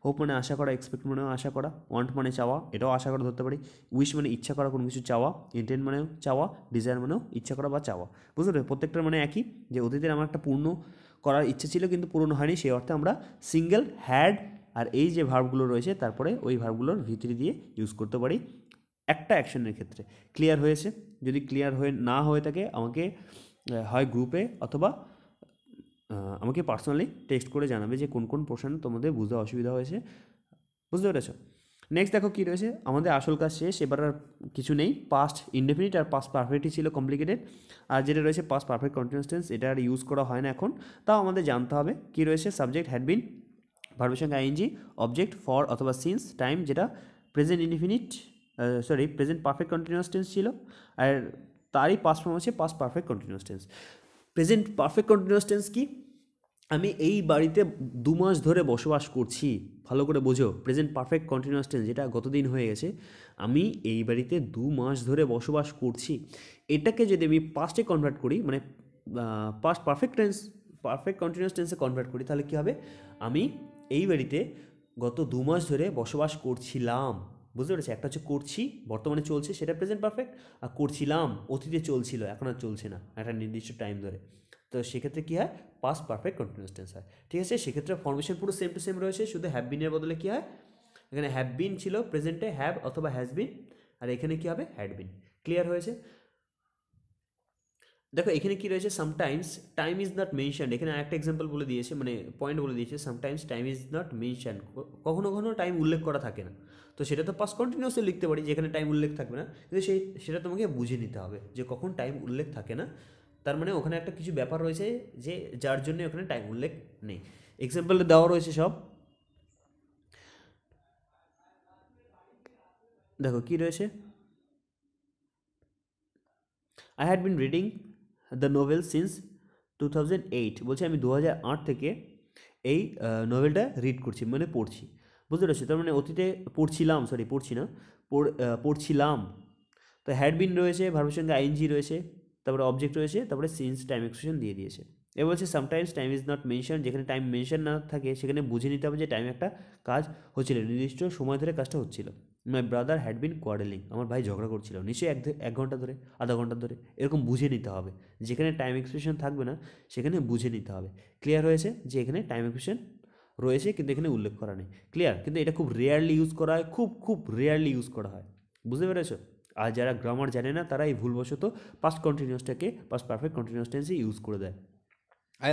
হোপ মানে আশা করা এক্সপেক্ট মানেও আশা করা ওয়ান্ট মানে চাওয়া এটাও আশা করা ধরতে পারি উইশ মানে ইচ্ছা করা কোনো কিছু চাওয়া ইন্টেন্ট মানেও চাওয়া ডিজায়ার মানেও ইচ্ছা করা বা চাওয়া বুঝতে পারবে প্রত্যেকটার মানে একই যে অতীতের আমার একটা পূর্ণ করার ইচ্ছে ছিল কিন্তু পূরণ হয়নি সেই অর্থে আমরা সিঙ্গেল হ্যাড আর এই যে ভার্বগুলো রয়েছে তারপরে ওই ভার্বগুলোর ভিতরে দিয়ে ইউজ করতে পারি একটা অ্যাকশনের ক্ষেত্রে ক্লিয়ার হয়েছে যদি ক্লিয়ার হয়ে না হয়ে থাকে আমাকে হয় গ্রুপে অথবা আমাকে পার্সোনালি টেক্সট করে জানাবে যে কোন কোন পোর্শন তোমাদের বুঝতে অসুবিধা হয়েছে বুঝতে পেরেছ নেক্সট দেখো কী রয়েছে আমাদের আসল কাজ শেষ এবার আর কিছু নেই পাস্ট ইনডেফিনিট আর পাস্ট পারফেক্টই ছিল কমপ্লিকেটেড আর যেটা রয়েছে পাস্ট পারফেক্ট কন্টিনিউস টেন্স এটা আর ইউজ করা হয় না এখন তাও আমাদের জানতে হবে কী রয়েছে সাবজেক্ট হ্যাড বিন সঙ্গে আইএনজি অবজেক্ট ফর অথবা সিন্স টাইম যেটা present indefinite sorry present perfect continuous tense ছিল আর তারই পাস্ট ফর্ম হচ্ছে past perfect continuous tense present perfect continuous tense tense কি আমি এই বাড়িতে দু মাস ধরে বসবাস করছি ভালো করে বোঝো প্রেজেন্ট পারফেক্ট কন্টিনিউয়াস টেন্স যেটা গতদিন হয়ে গেছে আমি এই বাড়িতে দু মাস ধরে বসবাস করছি এটাকে যদি আমি পাস্টে কনভার্ট করি মানে past perfect tense perfect continuous টেন্সে কনভার্ট করি তাহলে কী হবে আমি এই বাড়িতে গত দু মাস ধরে বসবাস করছিলাম বুঝতে পেরেছি একটা হচ্ছে করছি বর্তমানে চলছে সেটা প্রেজেন্ট পারফেক্ট আর করছিলাম অতীতে চলছিল এখন আর চলছে না একটা নির্দিষ্ট টাইম ধরে তো সেক্ষেত্রে কী হয় পাস পারফেক্ট কন্টিনিউস টেন্স হয় ঠিক আছে সেক্ষেত্রে ফর্মেশন পুরো সেম টু সেম রয়েছে শুধু হ্যাভ বিনের বদলে কী হয় এখানে হ্যাভ বিন ছিল প্রেজেন্টে হ্যাভ অথবা হ্যাজ বিন আর এখানে কী হবে হ্যাড বিন ক্লিয়ার হয়েছে দেখো এখানে কী রয়েছে sometimes time is not mention এখানে আরেকটা এক্সাম্পল বলে দিয়েছে মানে পয়েন্ট বলে দিয়েছে sometimes time is not mention কখনো কখনো টাইম উল্লেখ করা থাকে না তো সেটা তো পাস কন্টিনিউসলি লিখতে পারি যেখানে টাইম উল্লেখ থাকবে না কিন্তু সেই সেটা তোমাকে বুঝে নিতে হবে যে কখন টাইম উল্লেখ থাকে না তার মানে ওখানে একটা কিছু ব্যাপার রয়েছে যে যার জন্য ওখানে টাইম উল্লেখ নেই এক্সাম্পল দেওয়া রয়েছে সব দেখো কি রয়েছে I had been reading the novel since two thousand eight বলছে আমি দু হাজার আট থেকে এই নোভেলটা রিড করছি মানে পড়ছি বুঝতে পারছি তার মানে অতীতে পড়ছিলাম সরি পড়ছি না পড়ছিলাম তো হ্যাড বিন রয়েছে ভার্বের সঙ্গে আইএনজি রয়েছে তারপরে অবজেক্ট রয়েছে তারপরে সিন্স টাইম এক্সপ্রেশন দিয়ে দিয়েছে এবার বলছে sometimes time is not mention যেখানে টাইম মেনশন না থাকে সেখানে বুঝে নিতে হবে যে টাইম একটা কাজ হচ্ছিল নির্দিষ্ট সময় ধরে কাজটা হচ্ছিল my brother had been quarrelling আমার ভাই ঝগড়া করছিল নিশ্চয়ই এক এক ঘন্টা ধরে আধা ঘন্টা ধরে এরকম বুঝে নিতে হবে যেখানে টাইম এক্সপ্রেশন থাকবে না সেখানে বুঝে নিতে হবে ক্লিয়ার হয়েছে যে এখানে টাইম এক্সপ্রেশন রয়েছে কিন্তু এখানে উল্লেখ করা নেই ক্লিয়ার কিন্তু এটা খুব রেয়ারলি ইউজ করা হয় খুব খুব রেয়ারলি ইউজ করা হয় বুঝতে পেরেছো আর যারা গ্রামার জানে না তারা এই ভুলবশত পাস্ট কন্টিনিউসটাকে পাস্ট পারফেক্ট কন্টিনিউস টেন্সে ইউজ করে দেয় আই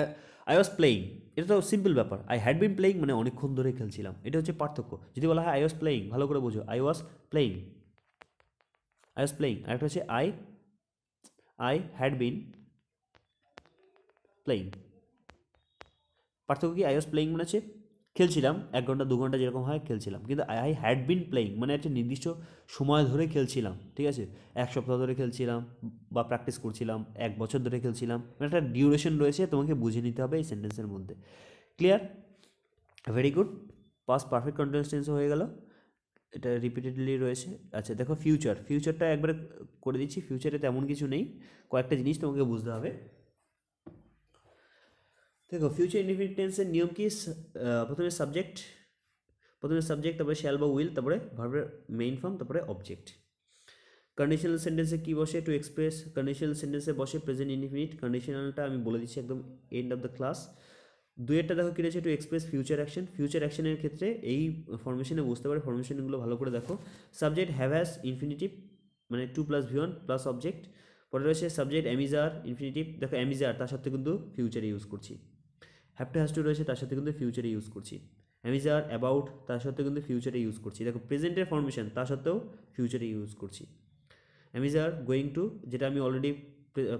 আই ওয়াজ প্লেয়িং এটা তো সিম্পল ব্যাপার আই হ্যাড বিন প্লেয়িং মানে অনেকক্ষণ ধরে খেলছিলাম এটা হচ্ছে পার্থক্য যদি বলা হয় আই ওয়াজ প্লেয়িং ভালো করে বোঝো I was playing I was playing আর একটা হচ্ছে I I had been playing পার্থক্য কি আই ওয়াজ প্লেয়িং মানে হচ্ছে খেলছিলাম এক ঘন্টা দু ঘন্টা যেরকম হয় খেলছিলাম কিন্তু আই হ্যাড বিন প্লেয়িং মানে একটা নির্দিষ্ট সময় ধরে খেলছিলাম ঠিক আছে এক সপ্তাহ ধরে খেলছিলাম বা প্র্যাকটিস করছিলাম এক বছর ধরে খেলছিলাম মানে একটা ডিউরেশন রয়েছে তোমাকে বুঝে নিতে হবে এই সেন্টেন্সের মধ্যে clear very good past perfect continuous হয়ে গেল এটা রিপিটেডলি রয়েছে আচ্ছা দেখো ফিউচার ফিউচারটা একবার করে দিচ্ছি ফিউচারে তেমন কিছু নেই কয়েকটা জিনিস তোমাকে বুঝতে হবে দেখো ফিউচার ইনডিফিনিট টেন্সের নিয়ম কি প্রথমে সাবজেক্ট প্রথমে সাবজেক্ট তারপরে শ্যাল বা উইল তারপরে ভার্বের মেইন ফর্ম তারপরে অবজেক্ট কন্ডিশনাল সেন্টেন্সে কী বসে টু এক্সপ্রেস কন্ডিশনাল সেন্টেন্সে বসে প্রেজেন্ট ইনডিফিনিট কন্ডিশনালটা আমি বলে দিচ্ছি একদম এন্ড অফ দ্য ক্লাস দুয়েরটা দেখো কী রয়েছে to express future action future অ্যাকশনের ক্ষেত্রে এই ফর্মেশনে বুঝতে পারে ফর্মেশনগুলো ভালো করে দেখো সাবজেক্ট হ্যাভ হ্যাজ ইনফিনিটিভ মানে to plus V one plus object পরে রয়েছে সাবজেক্ট অ্যামিজার ইনফিনিটিভ দেখো অ্যামিজার তার সাথে কিন্তু ফিউচারে ইউজ করছি টু হ্যাজ টু রয়েছে তার সাথে কিন্তু ফিউচারে ইউজ করছি অ্যামিজ আর অ্যাবাউট তার সাথেও কিন্তু ফিউচারে ইউজ করছি দেখো প্রেজেন্টের ফর্মেশন তার সাথেও ফিউচারে ইউজ করছি অ্যামিজ আর গোয়িং টু যেটা আমি অলরেডি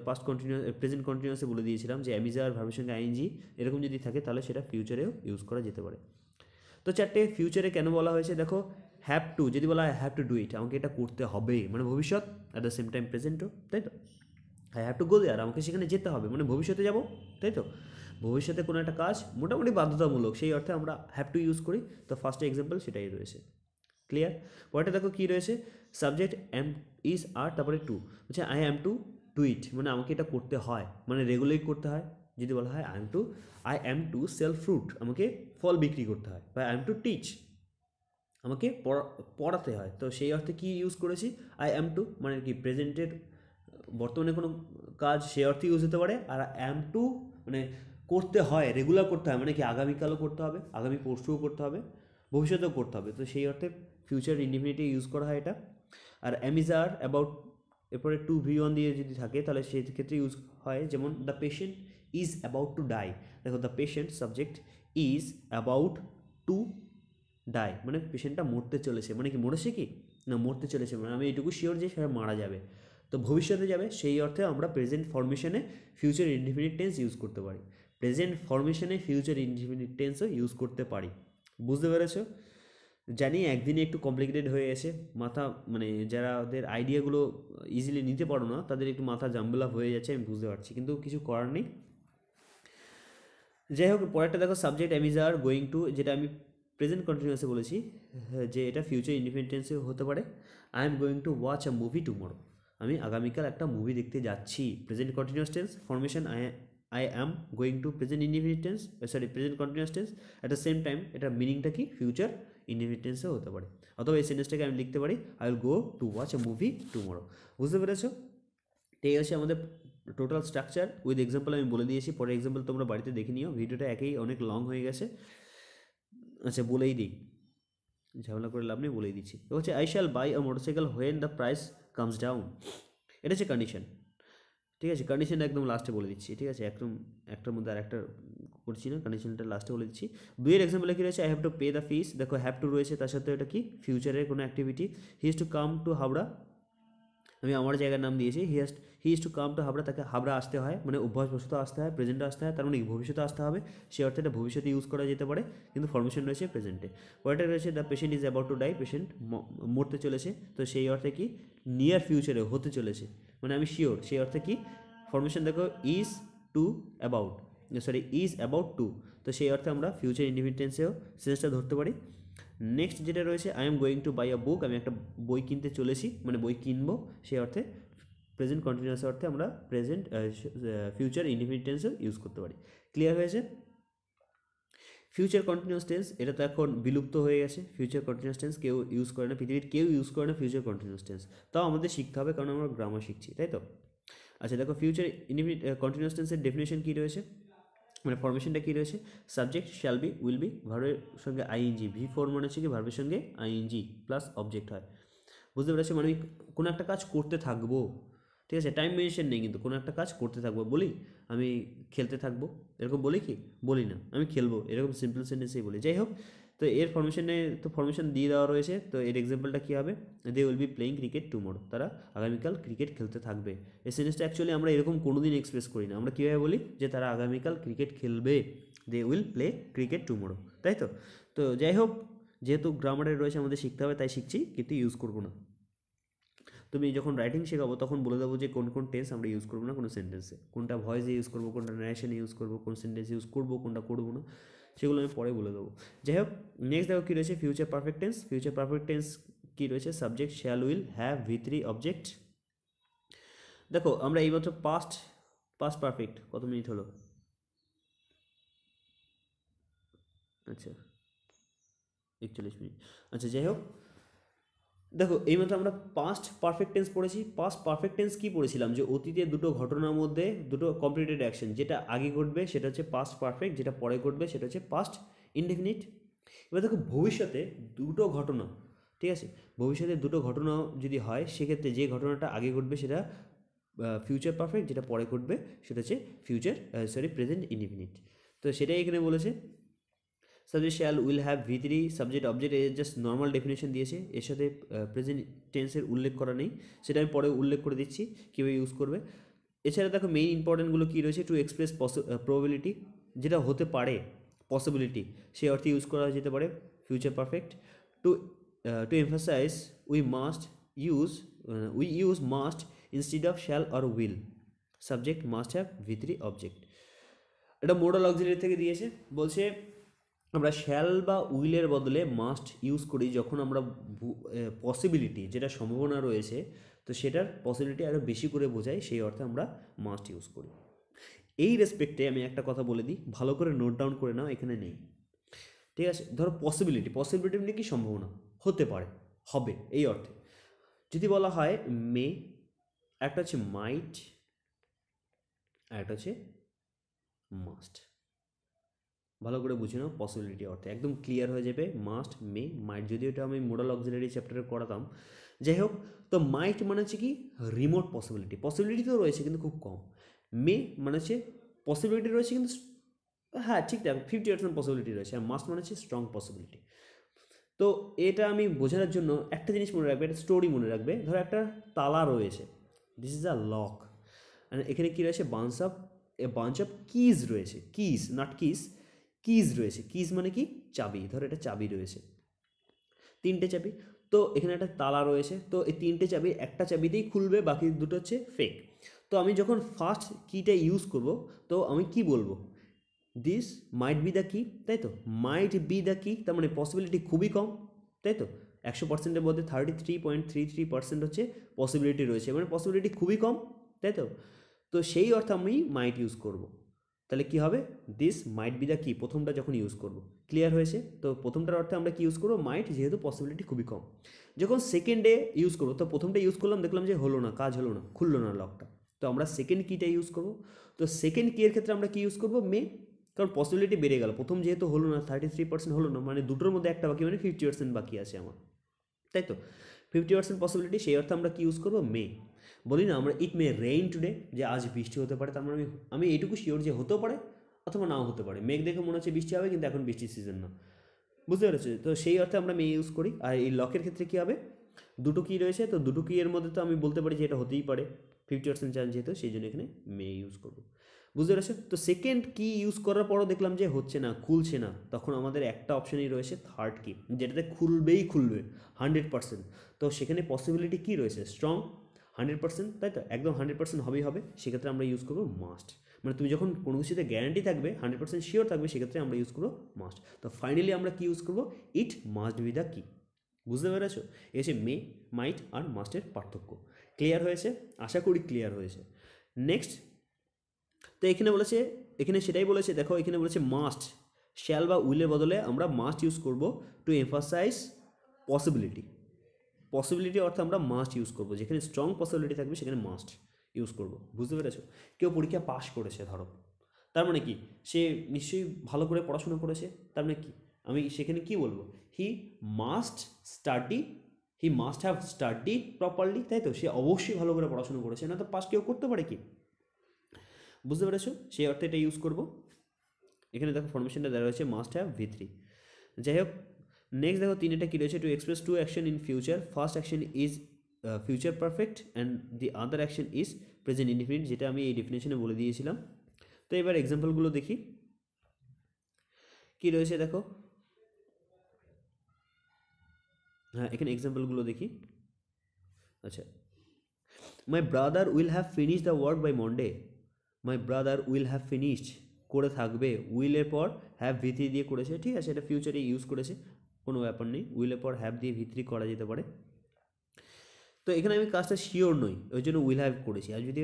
পাস্ট কন্টিনিউ প্রেজেন্ট কন্টিনিউসে বলে দিয়েছিলাম যে অ্যামিজ আর ভাবের সঙ্গে আইএনজি এরকম যদি থাকে তাহলে সেটা ফিউচারেও ইউজ করা যেতে পারে তো চারটে ফিউচারে কেন বলা হয়েছে দেখো হ্যাভ টু যদি বলা হয় হ্যাভ টু ডু ইট আমাকে এটা করতে হবে মানে ভবিষ্যৎ অ্যাট দ্য সেম টাইম প্রেজেন্টও তাই তো I have to go there আমাকে সেখানে যেতে হবে মানে ভবিষ্যতে যাব তাই তো ভবিষ্যতে কোনো একটা কাজ মোটামুটি বাধ্যতামূলক সেই অর্থে আমরা হ্যাভ টু ইউজ করি তো ফার্স্ট এক্সাম্পল সেটাই রয়েছে ক্লিয়ার পরেটা দেখো কী রয়েছে সাবজেক্ট এম ইজ আর তারপরে টু হচ্ছে I am to to eat মানে আমাকে এটা করতে হয় মানে রেগুলেট করতে হয় যদি বলা হয় I am to I am to sell fruit আমাকে ফল বিক্রি করতে হয় বা আই এম টু টিচ আমাকে পড়াতে হয় তো সেই অর্থে কি ইউজ করেছি আই অ্যাম টু মানে কি প্রেজেন্টেড বর্তমানে কোনো কাজ সে অর্থে ইউজ হতে পারে আর অ্যাম টু মানে করতে হয় রেগুলার করতে হয় মানে কি আগামীকালও করতে হবে আগামী পরশুও করতে হবে ভবিষ্যতেও করতে হবে তো সেই অর্থে ফিউচার ইন্ডিফিনিটি ইউজ করা হয় এটা আর অ্যামিজার আর অ্যাবাউট এরপরে টু ভি ওয়ান দিয়ে যদি থাকে তাহলে সেই ক্ষেত্রে ইউজ হয় যেমন the patient is about to die দেখো the patient subject is about to die মানে পেশেন্টটা মরতে চলেছে মানে কি মরেছে কি না মরতে চলেছে মানে আমি এটুকু শিওর যে সেটা মারা যাবে তো ভবিষ্যতে যাবে সেই অর্থে আমরা প্রেজেন্ট ফর্মেশনে ফিউচার ইনডিফিনিট টেন্স ইউজ করতে পারি প্রেজেন্ট ফর্মেশনে ফিউচার ইনডিফিনিট টেন্সও ইউজ করতে পারি বুঝতে পেরেছ জানি একদিনে একটু কমপ্লিকেটেড হয়ে গেছে মাথা মানে যারা ওদের আইডিয়াগুলো ইজিলি নিতে পারো না তাদের একটু মাথা জাম্বলা হয়ে যাচ্ছে আমি বুঝতে পারছি কিন্তু কিছু করার নেই যাই হোক পরেরটা দেখো subject am is are going to যেটা আমি প্রেজেন্ট কন্টিনিউসে বলেছি যে এটা ফিউচার ইন্ডিপেন্ডেন্সে হতে পারে I am going to watch a movie tomorrow আমি আগামীকাল একটা মুভি দেখতে যাচ্ছি present continuous tense formation I I am going to present individual sorry present continuous tense at the same time এটার মিনিংটা কি ফিউচার ইন্ডিভিজুয়াল হতে পারে অথবা এই সেন্টেন্সটাকে আমি লিখতে পারি I will go to watch a movie tomorrow বুঝতে পেরেছো এই হচ্ছে আমাদের টোটাল স্ট্রাকচার উইথ এক্সাম্পল আমি বলে দিয়েছি পরে এক্সাম্পল তোমরা বাড়িতে দেখে নিও ভিডিওটা একেই অনেক লং হয়ে গেছে আচ্ছা বলেই দিই ঝামেলা করে লাভ নেই বলেই দিচ্ছি হচ্ছে I shall buy a motorcycle when the price comes down এটা হচ্ছে কন্ডিশন ঠিক আছে কন্ডিশনটা একদম লাস্টে বলে দিচ্ছি ঠিক আছে একদম একটার মধ্যে আর একটা করছি না কন্ডিশনটা লাস্টে বলে দিচ্ছি দুইয়ের এক্সাম্পলে কী রয়েছে I have to pay the fees দেখো হ্যাভ টু রয়েছে তার সাথে এটা কি ফিউচারের কোনো activity he has to come to Howrah আমি আমার জায়গার নাম দিয়েছি he has he is to come to Habra তাকে হাবড়া আসতে হয় মানে অভ্যাসবশত আসতে হয় প্রেজেন্টে আসতে হয় তার মানে ভবিষ্যতে আসতে হবে সেই অর্থে এটা ভবিষ্যতে ইউজ করা যেতে পারে কিন্তু ফর্মেশন রয়েছে প্রেজেন্টে ওয়াটার রয়েছে the patient is about to die patient মরতে চলেছে তো সেই অর্থে কি নিয়ার ফিউচারে হতে চলেছে মানে আমি শিওর সেই অর্থে কি ফর্মেশন দেখো is to about sorry is about to তো সেই অর্থে আমরা ফিউচার ইন্ডিপেন্ডেন্সেও সেন্সটা ধরতে পারি নেক্সট যেটা রয়েছে I am going to buy a book আমি একটা বই কিনতে চলেছি মানে বই কিনবো সেই অর্থে প্রেজেন্ট কন্টিনিউয়াস অর্থে আমরা প্রেজেন্ট ফিউচার ইনডিফিনিট টেন্সও ইউজ করতে পারি ক্লিয়ার হয়েছে ফিউচার কন্টিনিউয়াস টেন্স এটা তো এখন বিলুপ্ত হয়ে গেছে ফিউচার কন্টিনিউয়াস টেন্স কেউ ইউজ করে না পৃথিবীর কেউ ইউজ করে না ফিউচার কন্টিনিউয়াস টেন্স তাও আমাদের শিখতে হবে কারণ আমরা গ্রামার শিখছি তাই তো আচ্ছা দেখো ফিউচার ইনডিফিনিট কন্টিনিউয়াস টেন্সের ডেফিনেশন কী রয়েছে মানে ফরমেশনটা কী রয়েছে subject shall be will be ভার্বের সঙ্গে আইএনজি ভি ফোর মনে হচ্ছে কি ভার্বের সঙ্গে আইএনজি প্লাস অবজেক্ট হয় বুঝতে পেরেছি মানে কোনো একটা কাজ করতে থাকবো ঠিক আছে টাইম মেনশন নেই কিন্তু কোনো একটা কাজ করতে থাকবো বলি আমি খেলতে থাকবো এরকম বলি কি বলি না আমি খেলবো এরকম সিম্পল সেন্টেন্সেই বলি যাই হোক তো এর ফরমেশনে তো ফরমেশন দিয়ে দেওয়া রয়েছে তো এর এক্সাম্পলটা কী হবে they will be playing cricket tomorrow তারা আগামীকাল ক্রিকেট খেলতে থাকবে এই সেন্টেন্সটা অ্যাকচুয়ালি আমরা এরকম কোনো দিন এক্সপ্রেস করি না আমরা কীভাবে বলি যে তারা আগামীকাল ক্রিকেট খেলবে they will play cricket tomorrow তাই তো তো যাই হোক যেহেতু গ্রামারে রয়েছে আমাদের শিখতে হবে তাই শিখছি কিন্তু ইউজ করবো না তুমি যখন রাইটিং শেখাবো তখন বলে দেবো যে কোন কোন টেন্স আমরা ইউজ করবো না কোনো সেন্টেন্সে কোনটা ভয়েসে ইউজ করবো কোনটা ন্যারেশনে ইউজ করবো কোন সেন্টেন্স ইউজ করবো কোনটা করবো না সেগুলো আমি পরে বলে দেবো যাই হোক নেক্সট দেখো কী রয়েছে future perfect tense future perfect tense কী রয়েছে subject shall will have V three object দেখো আমরা এইমাত্র পাস্ট পাস্ট পারফেক্ট কত মিনিট হলো আচ্ছা একচল্লিশ মিনিট আচ্ছা যাই হোক দেখো এই মাত্র আমরা পাস্ট পারফেক্ট টেন্স পড়েছি পাস্ট পারফেক্ট টেন্স কী পড়েছিলাম যে অতীতে দুটো ঘটনার মধ্যে দুটো কমপ্লিটেড অ্যাকশন যেটা আগে ঘটবে সেটা হচ্ছে পাস্ট পারফেক্ট যেটা পরে ঘটবে সেটা হচ্ছে পাস্ট ইনডেফিনিট এবার দেখো ভবিষ্যতে দুটো ঘটনা ঠিক আছে ভবিষ্যতে দুটো ঘটনা যদি হয় সেক্ষেত্রে যে ঘটনাটা আগে ঘটবে সেটা ফিউচার পারফেক্ট যেটা পরে ঘটবে সেটা হচ্ছে ফিউচার সরি প্রেজেন্ট ইনডেফিনিট তো সেটাই এখানে বলেছে subject shall will have V three subject object এর জাস্ট নর্মাল ডেফিনেশন দিয়েছে এর সাথে প্রেজেন্ট টেন্সের উল্লেখ করা নেই সেটা আমি পরে উল্লেখ করে দিচ্ছি কীভাবে ইউজ করবে এছাড়া দেখো মেইন ইম্পর্টেন্টগুলো কী রয়েছে টু এক্সপ্রেস প্রবাবিলিটি যেটা হতে পারে পসিবিলিটি সেই অর্থে ইউজ করা যেতে পারে future perfect to to emphasize we must use we use must instead of shall or will subject must have three object এটা মোডাল অক্সিলারি থেকে দিয়েছে বলছে আমরা শ্যাল বা উইলের বদলে মাস্ট ইউজ করি যখন আমরা পসিবিলিটি যেটা সম্ভাবনা রয়েছে তো সেটার পসিবিলিটি আরও বেশি করে বোঝাই সেই অর্থে আমরা মাস্ট ইউজ করি এই রেসপেক্টে আমি একটা কথা বলে দিই ভালো করে নোট ডাউন করে নাও এখানে নেই ঠিক আছে ধরো পসিবিলিটি পসিবিলিটি মানে কি সম্ভাবনা হতে পারে হবে এই অর্থে যদি বলা হয় মে একটা হচ্ছে মাইট আর একটা হচ্ছে মাস্ট ভালো করে বুঝে নাও পসিবিলিটি অর্থে একদম ক্লিয়ার হয়ে যাবে মাস্ট মে মাইট যদি এটা আমি মোডাল অক্সিলারি চ্যাপ্টারে করাতাম যাই হোক তো মাইট মানে হচ্ছে কি রিমোট পসিবিলিটি পসিবিলিটি তো রয়েছে কিন্তু খুব কম মে মানে হচ্ছে পসিবিলিটি রয়েছে কিন্তু হ্যাঁ ঠিকঠাক ফিফটি পার্সেন্ট পসিবিলিটি রয়েছে আর মাস্ট মানে হচ্ছে স্ট্রং পসিবিলিটি তো এটা আমি বোঝানোর জন্য একটা জিনিস মনে রাখবে একটা স্টোরি মনে রাখবে ধরো একটা তালা রয়েছে দিস ইজ আ লক এখানে কী রয়েছে bunch of a bunch of keys রয়েছে কিজ নট কিজ কিজ রয়েছে কিজ মানে কি চাবি ধর এটা চাবি রয়েছে তিনটে চাবি তো এখানে একটা তালা রয়েছে তো এই তিনটে চাবি একটা চাবিতেই খুলবে বাকি দুটো হচ্ছে ফেক তো আমি যখন ফার্স্ট কিটা ইউজ করব তো আমি কি বলবো দিস মাইট বি দ্য কি তাই তো মাইট বি দ্য কি তার মানে পসিবিলিটি খুবই কম তাই তো একশো পার্সেন্টের মধ্যে thirty three point three three percent হচ্ছে পসিবিলিটি রয়েছে মানে পসিবিলিটি খুবই কম তাই তো তো সেই অর্থে আমি মাইট ইউজ করবো তাহলে কি হবে দিস মাইট বি দ্য কি প্রথমটা যখন ইউজ করব ক্লিয়ার হয়েছে তো প্রথমটার অর্থে আমরা কি ইউজ করবো মাইট যেহেতু পসিবিলিটি খুবই কম যখন সেকেন্ডে ইউজ করবো তো প্রথমটা ইউজ করলাম দেখলাম যে হলো না কাজ হলো না খুললো না লকটা তো আমরা সেকেন্ড কিটা ইউজ করবো তো সেকেন্ড কি এর ক্ষেত্রে আমরা কি ইউজ করব মে কারণ পসিবিলিটি বেড়ে গেল প্রথম যেহেতু হলো না থার্টি থ্রি পার্সেন্ট হলো না মানে দুটোর মধ্যে একটা বাকি মানে ফিফটি পার্সেন্ট বাকি আছে আমার তাই তো ফিফটি পার্সেন্ট পসিবিলিটি সেই অর্থে আমরা কি ইউজ করবো মে বলি না আমরা ইট মে রেইন টুডে যে আজ বৃষ্টি হতে পারে তার মানে আমি আমি এইটুকু শিওর যে হতেও পারে অথবা নাও হতে পারে মেঘ দেখে মনে হচ্ছে বৃষ্টি হবে কিন্তু এখন বৃষ্টির সিজন না বুঝতে পেরেছো তো সেই অর্থে আমরা মে ইউজ করি আর এই লকের ক্ষেত্রে কী হবে দুটো কী রয়েছে তো দুটো কী এর মধ্যে তো আমি বলতে পারি যে এটা হতেই পারে ফিফটি পার্সেন্ট চান্স যেহেতু সেই জন্য এখানে মে ইউজ করবো বুঝতে পেরেছো তো সেকেন্ড কি ইউজ করার পরও দেখলাম যে হচ্ছে না খুলছে না তখন আমাদের একটা অপশানই রয়েছে থার্ড কি যেটাতে খুলবেই খুলবে হান্ড্রেড পার্সেন্ট তো সেখানে পসিবিলিটি কী রয়েছে স্ট্রং হান্ড্রেড পার্সেন্ট তাই তো একদম হান্ড্রেড পার্সেন্ট হবেই হবে সেক্ষেত্রে আমরা ইউজ করবো মাস্ট মানে তুমি যখন কোনো কিছুতে গ্যারান্টি থাকবে হান্ড্রেড পার্সেন্ট শিওর থাকবে সেক্ষেত্রে আমরা ইউজ করবো মাস্ট তো ফাইনালি আমরা কী ইউজ করবো ইট মাস্ট বি দ্য কি বুঝতে পেরেছো এসে মে মাইট আর মাস্টের পার্থক্য ক্লিয়ার হয়েছে আশা করি ক্লিয়ার হয়েছে নেক্সট তো এখানে বলেছে এখানে সেটাই বলেছে দেখো এখানে বলেছে মাস্ট শ্যাল বা উইলের বদলে আমরা মাস্ট ইউজ করবো টু এমফাসাইজ পসিবিলিটি পসিবিলিটি অর্থে আমরা মাস্ট ইউজ করবো যেখানে স্ট্রং পসিবিলিটি থাকবে সেখানে মাস্ট ইউজ করবো বুঝতে পেরেছো কেউ পরীক্ষা পাস করেছে ধরো তার মানে কি সে নিশ্চয়ই ভালো করে পড়াশোনা করেছে তার মানে কি আমি সেখানে কি বলবো he must study he must have study properly তাই তো সে অবশ্যই ভালো করে পড়াশোনা করেছে না তো পাস কেউ করতে পারে কি বুঝতে পেরেছো সেই অর্থে এটা ইউজ করবো এখানে দেখো ফরমেশনটা দেওয়া রয়েছে মাস্ট হ্যাভ ভি থ্রি যাই হোক নেক্সট দেখো তিন এটা কী রয়েছে to express two action in future first action is future perfect and the other action is present indefinite যেটা আমি এই ডেফিনেশনে বলে দিয়েছিলাম তো এবার এক্সাম্পলগুলো দেখি কি রয়েছে দেখো হ্যাঁ এখানে এক্সাম্পলগুলো দেখি আচ্ছা my brother will have finish the work by Monday my brother will have finished করে থাকবে উইলের পর হ্যাভ ভিথি দিয়ে করেছে ঠিক আছে এটা ফিউচারে ইউজ করেছে কোনো ব্যাপার নেই উইলের পর হ্যাভ দিয়ে ভিত্রি করা যেতে পারে তো এখানে আমি কাজটা শিওর নই ওই জন্য উইল হ্যাভ করেছি আর যদি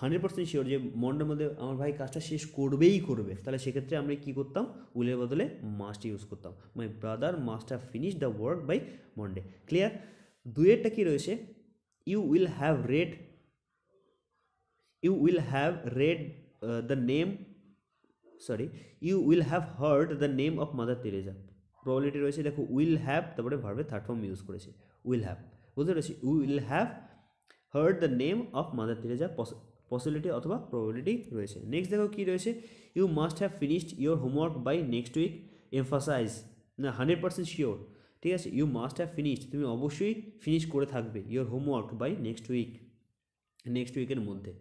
হান্ড্রেড পার্সেন্ট শিওর যে মন্ডের মধ্যে আমার ভাই কাজটা শেষ করবেই করবে তাহলে সেক্ষেত্রে আমরা কী করতাম উইলের বদলে মাস্ট ইউজ করতাম my brother must have finish the work by Monday clear দুয়েরটা কী রয়েছে you will have read you will have read the name sorry you will have heard the name of Mother Teresa probability রয়েছে দেখো will have তারপরে ভার্ভে third form use করেছে will have বুঝতে পেরেছি will have heard the name of Mother Teresa possibility অথবা probability রয়েছে next দেখো কী রয়েছে you must have finished your homework by next week emphasize না হান্ড্রেড পার্সেন্ট শিওর ঠিক আছে ইউ মাস্ট হ্যাভ ফিনিশড তুমি অবশ্যই ফিনিশ করে থাকবে your homework by next week next উইকের মধ্যে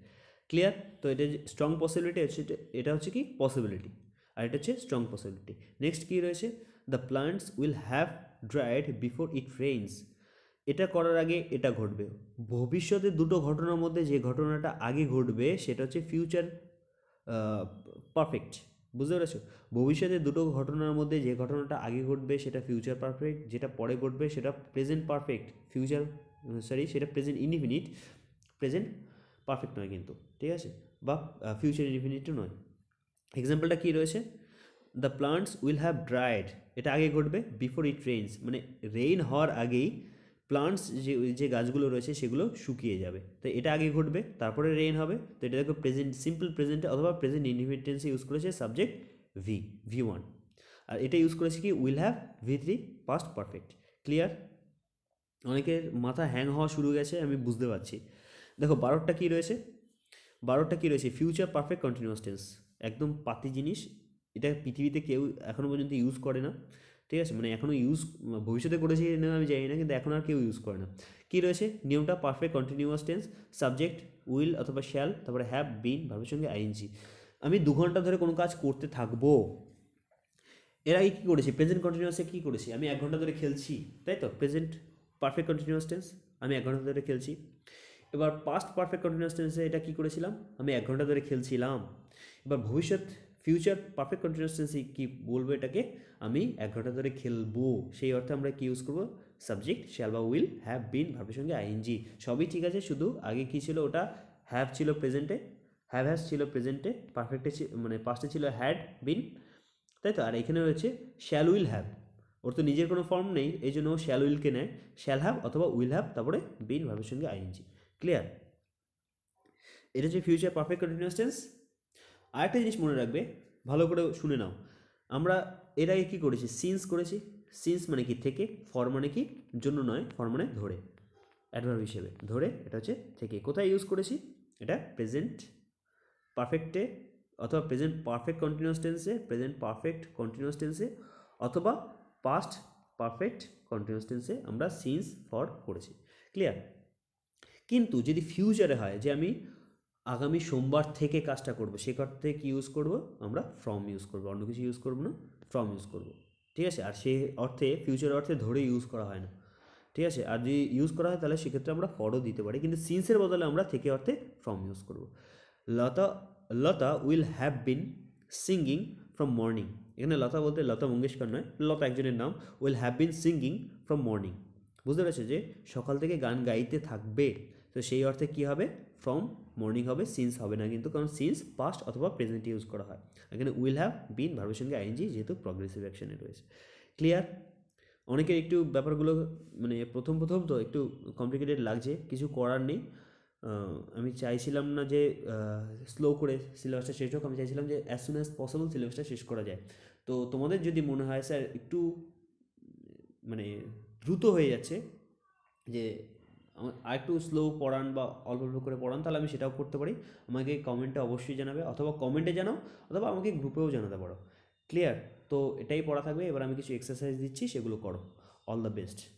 ক্লিয়ার তো এটা যে স্ট্রং পসিবিলিটি হচ্ছে এটা হচ্ছে কি পসিবিলিটি আর এটা হচ্ছে স্ট্রং পসিবিলিটি নেক্সট কী রয়েছে the plants will have dried before it rains এটা করার আগে এটা ঘটবে ভবিষ্যতে দুটো ঘটনার মধ্যে যে ঘটনাটা আগে ঘটবে সেটা হচ্ছে ফিউচার পারফেক্ট বুঝতে পেরেছো ভবিষ্যতে দুটো ঘটনার মধ্যে যে ঘটনাটা আগে ঘটবে সেটা ফিউচার পারফেক্ট যেটা পরে ঘটবে সেটা প্রেজেন্ট পারফেক্ট ফিউচার সরি সেটা প্রেজেন্ট ইনডিফিনিট প্রেজেন্ট পারফেক্ট নয় কিন্তু ঠিক আছে বা ফিউচার ইনডিফিনিটও নয় এক্সাম্পলটা কী রয়েছে the plants will have dried এটা আগে ঘটবে বিফোর ইট রেইনস মানে রেইন হওয়ার আগেই প্লান্টস যে যে গাছগুলো রয়েছে সেগুলো শুকিয়ে যাবে তো এটা আগে ঘটবে তারপরে রেইন হবে তো এটা দেখো প্রেজেন্ট সিম্পল প্রেজেন্টে অথবা প্রেজেন্ট ইনডিপেন্ডেন্সে ইউজ করেছে সাবজেক্ট ভি ভি ওয়ান আর এটা ইউজ করেছে কি will have V three past perfect clear অনেকের মাথা হ্যাং হওয়া শুরু গেছে আমি বুঝতে পারছি দেখো বারোটা কী রয়েছে বারোটা কী রয়েছে ফিউচার পারফেক্ট কন্টিনিউয়াস টেন্স একদম পাতি জিনিস এটা পৃথিবীতে কেউ এখনও পর্যন্ত ইউজ করে না ঠিক আছে মানে এখনও ইউজ ভবিষ্যতে করেছি না আমি জানি না কিন্তু এখন আর কেউ ইউজ করে না কী রয়েছে নিয়মটা perfect continuous tense subject will অথবা শ্যাল তারপরে হ্যাভ বিন ভাবের সঙ্গে আইএনজি আমি দু ঘন্টা ধরে কোনো কাজ করতে থাকবো এর আগে কী করেছি প্রেজেন্ট কন্টিনিউয়াসে কী করেছি আমি এক ঘন্টা ধরে খেলছি তাই তো প্রেজেন্ট পারফেক্ট কন্টিনিউয়াস টেন্স আমি এক ঘন্টা ধরে খেলছি এবার পাস্ট পারফেক্ট কন্টিনিউয়াস টেন্সে এটা কী করেছিলাম আমি এক ঘন্টা ধরে খেলছিলাম এবার ভবিষ্যৎ ফিউচার পারফেক্ট কন্টিনিউসেন্সি কী বলবো এটাকে আমি এক ঘন্টা ধরে খেলবো সেই অর্থে আমরা কী ইউজ করবো সাবজেক্ট শ্যাল বা উইল হ্যাভ বিন ভাবের সঙ্গে আইএনজি সবই ঠিক আছে শুধু আগে কী ছিল ওটা হ্যাভ ছিল প্রেজেন্টে হ্যাভ হ্যাজ ছিল প্রেজেন্টে পারফেক্টে মানে পাস্টে ছিল হ্যাড বিন তাই তো আর এখানে রয়েছে শ্যাল উইল হ্যাভ ওর তো নিজের কোনো ফর্ম নেই এই জন্য ও শ্যাল উইলকে নেয় শ্যাল হ্যাভ অথবা উইল হ্যাভ তারপরে বিন ভাবের সঙ্গে আইএনজি ক্লিয়ার এটা হচ্ছে ফিউচার পারফেক্ট কন্টিনিউস টেন্স আরেকটা জিনিস মনে রাখবে ভালো করে শুনে নাও আমরা এর আগে কী করেছি সিন্স করেছি সিন্স মানে কি থেকে ফর মানে কি জন্য নয় ফর মানে ধরে অ্যাডভার্ব হিসেবে ধরে এটা হচ্ছে থেকে কোথায় ইউজ করেছি এটা প্রেজেন্ট পারফেক্টে অথবা প্রেজেন্ট পারফেক্ট কন্টিনিউয়াস টেন্সে প্রেজেন্ট পারফেক্ট কন্টিনিউয়াস টেন্সে অথবা পাস্ট পারফেক্ট কন্টিনিউয়াস টেন্সে আমরা সিন্স ফর করেছি ক্লিয়ার কিন্তু যদি ফিউচারে হয় যে আমি আগামী সোমবার থেকে কাজটা করবো সেক্ষেত্রে কী ইউজ করব আমরা ফ্রম ইউজ করব অন্য কিছু ইউজ করব না ফ্রম ইউজ করব ঠিক আছে আর সে অর্থে ফিউচার অর্থে ধরে ইউজ করা হয় না ঠিক আছে আর যদি ইউজ করা হয় তাহলে সেক্ষেত্রে আমরা ফরও দিতে পারি কিন্তু সিন্সের বদলে আমরা থেকে অর্থে ফ্রম ইউজ করব Lata Lata will have been singing from morning এখানে লতা বলতে লতা মঙ্গেশকর নয় লতা একজনের নাম will have been singing from morning বুঝতে পেরেছো যে সকাল থেকে গান গাইতে থাকবে তো সেই অর্থে কী হবে ফ্রম মর্নিং হবে সিন্স হবে না কিন্তু কারণ সিন্স পাস্ট অথবা প্রেজেন্ট ইউজ করা হয় এখানে উইল হ্যাভ বিন ভার্বের সঙ্গে আইএনজি যেহেতু প্রগ্রেসিভ অ্যাকশনে রয়েছে ক্লিয়ার অনেকের একটু ব্যাপারগুলো মানে প্রথম প্রথম তো একটু কমপ্লিকেটেড লাগছে কিছু করার নেই আমি চাইছিলাম না যে স্লো করে সিলেবাসটা শেষ হোক আমি চাইছিলাম যে অ্যাজ সুন অ্যাজ পসিবল সিলেবাসটা শেষ করা যায় তো তোমাদের যদি মনে হয় স্যার একটু মানে দ্রুত হয়ে যাচ্ছে যে আরেকটু স্লো পড়ান বা অল্প অল্প করে পড়ান তাহলে আমি সেটাও করতে পারি আমাকে কমেন্টে অবশ্যই জানাবে অথবা কমেন্টে জানাও অথবা আমাকে গ্রুপেও জানাতে পারো ক্লিয়ার তো এটাই পড়া থাকবে এবার আমি কিছু এক্সারসাইজ দিচ্ছি সেগুলো করো অল দ্য বেস্ট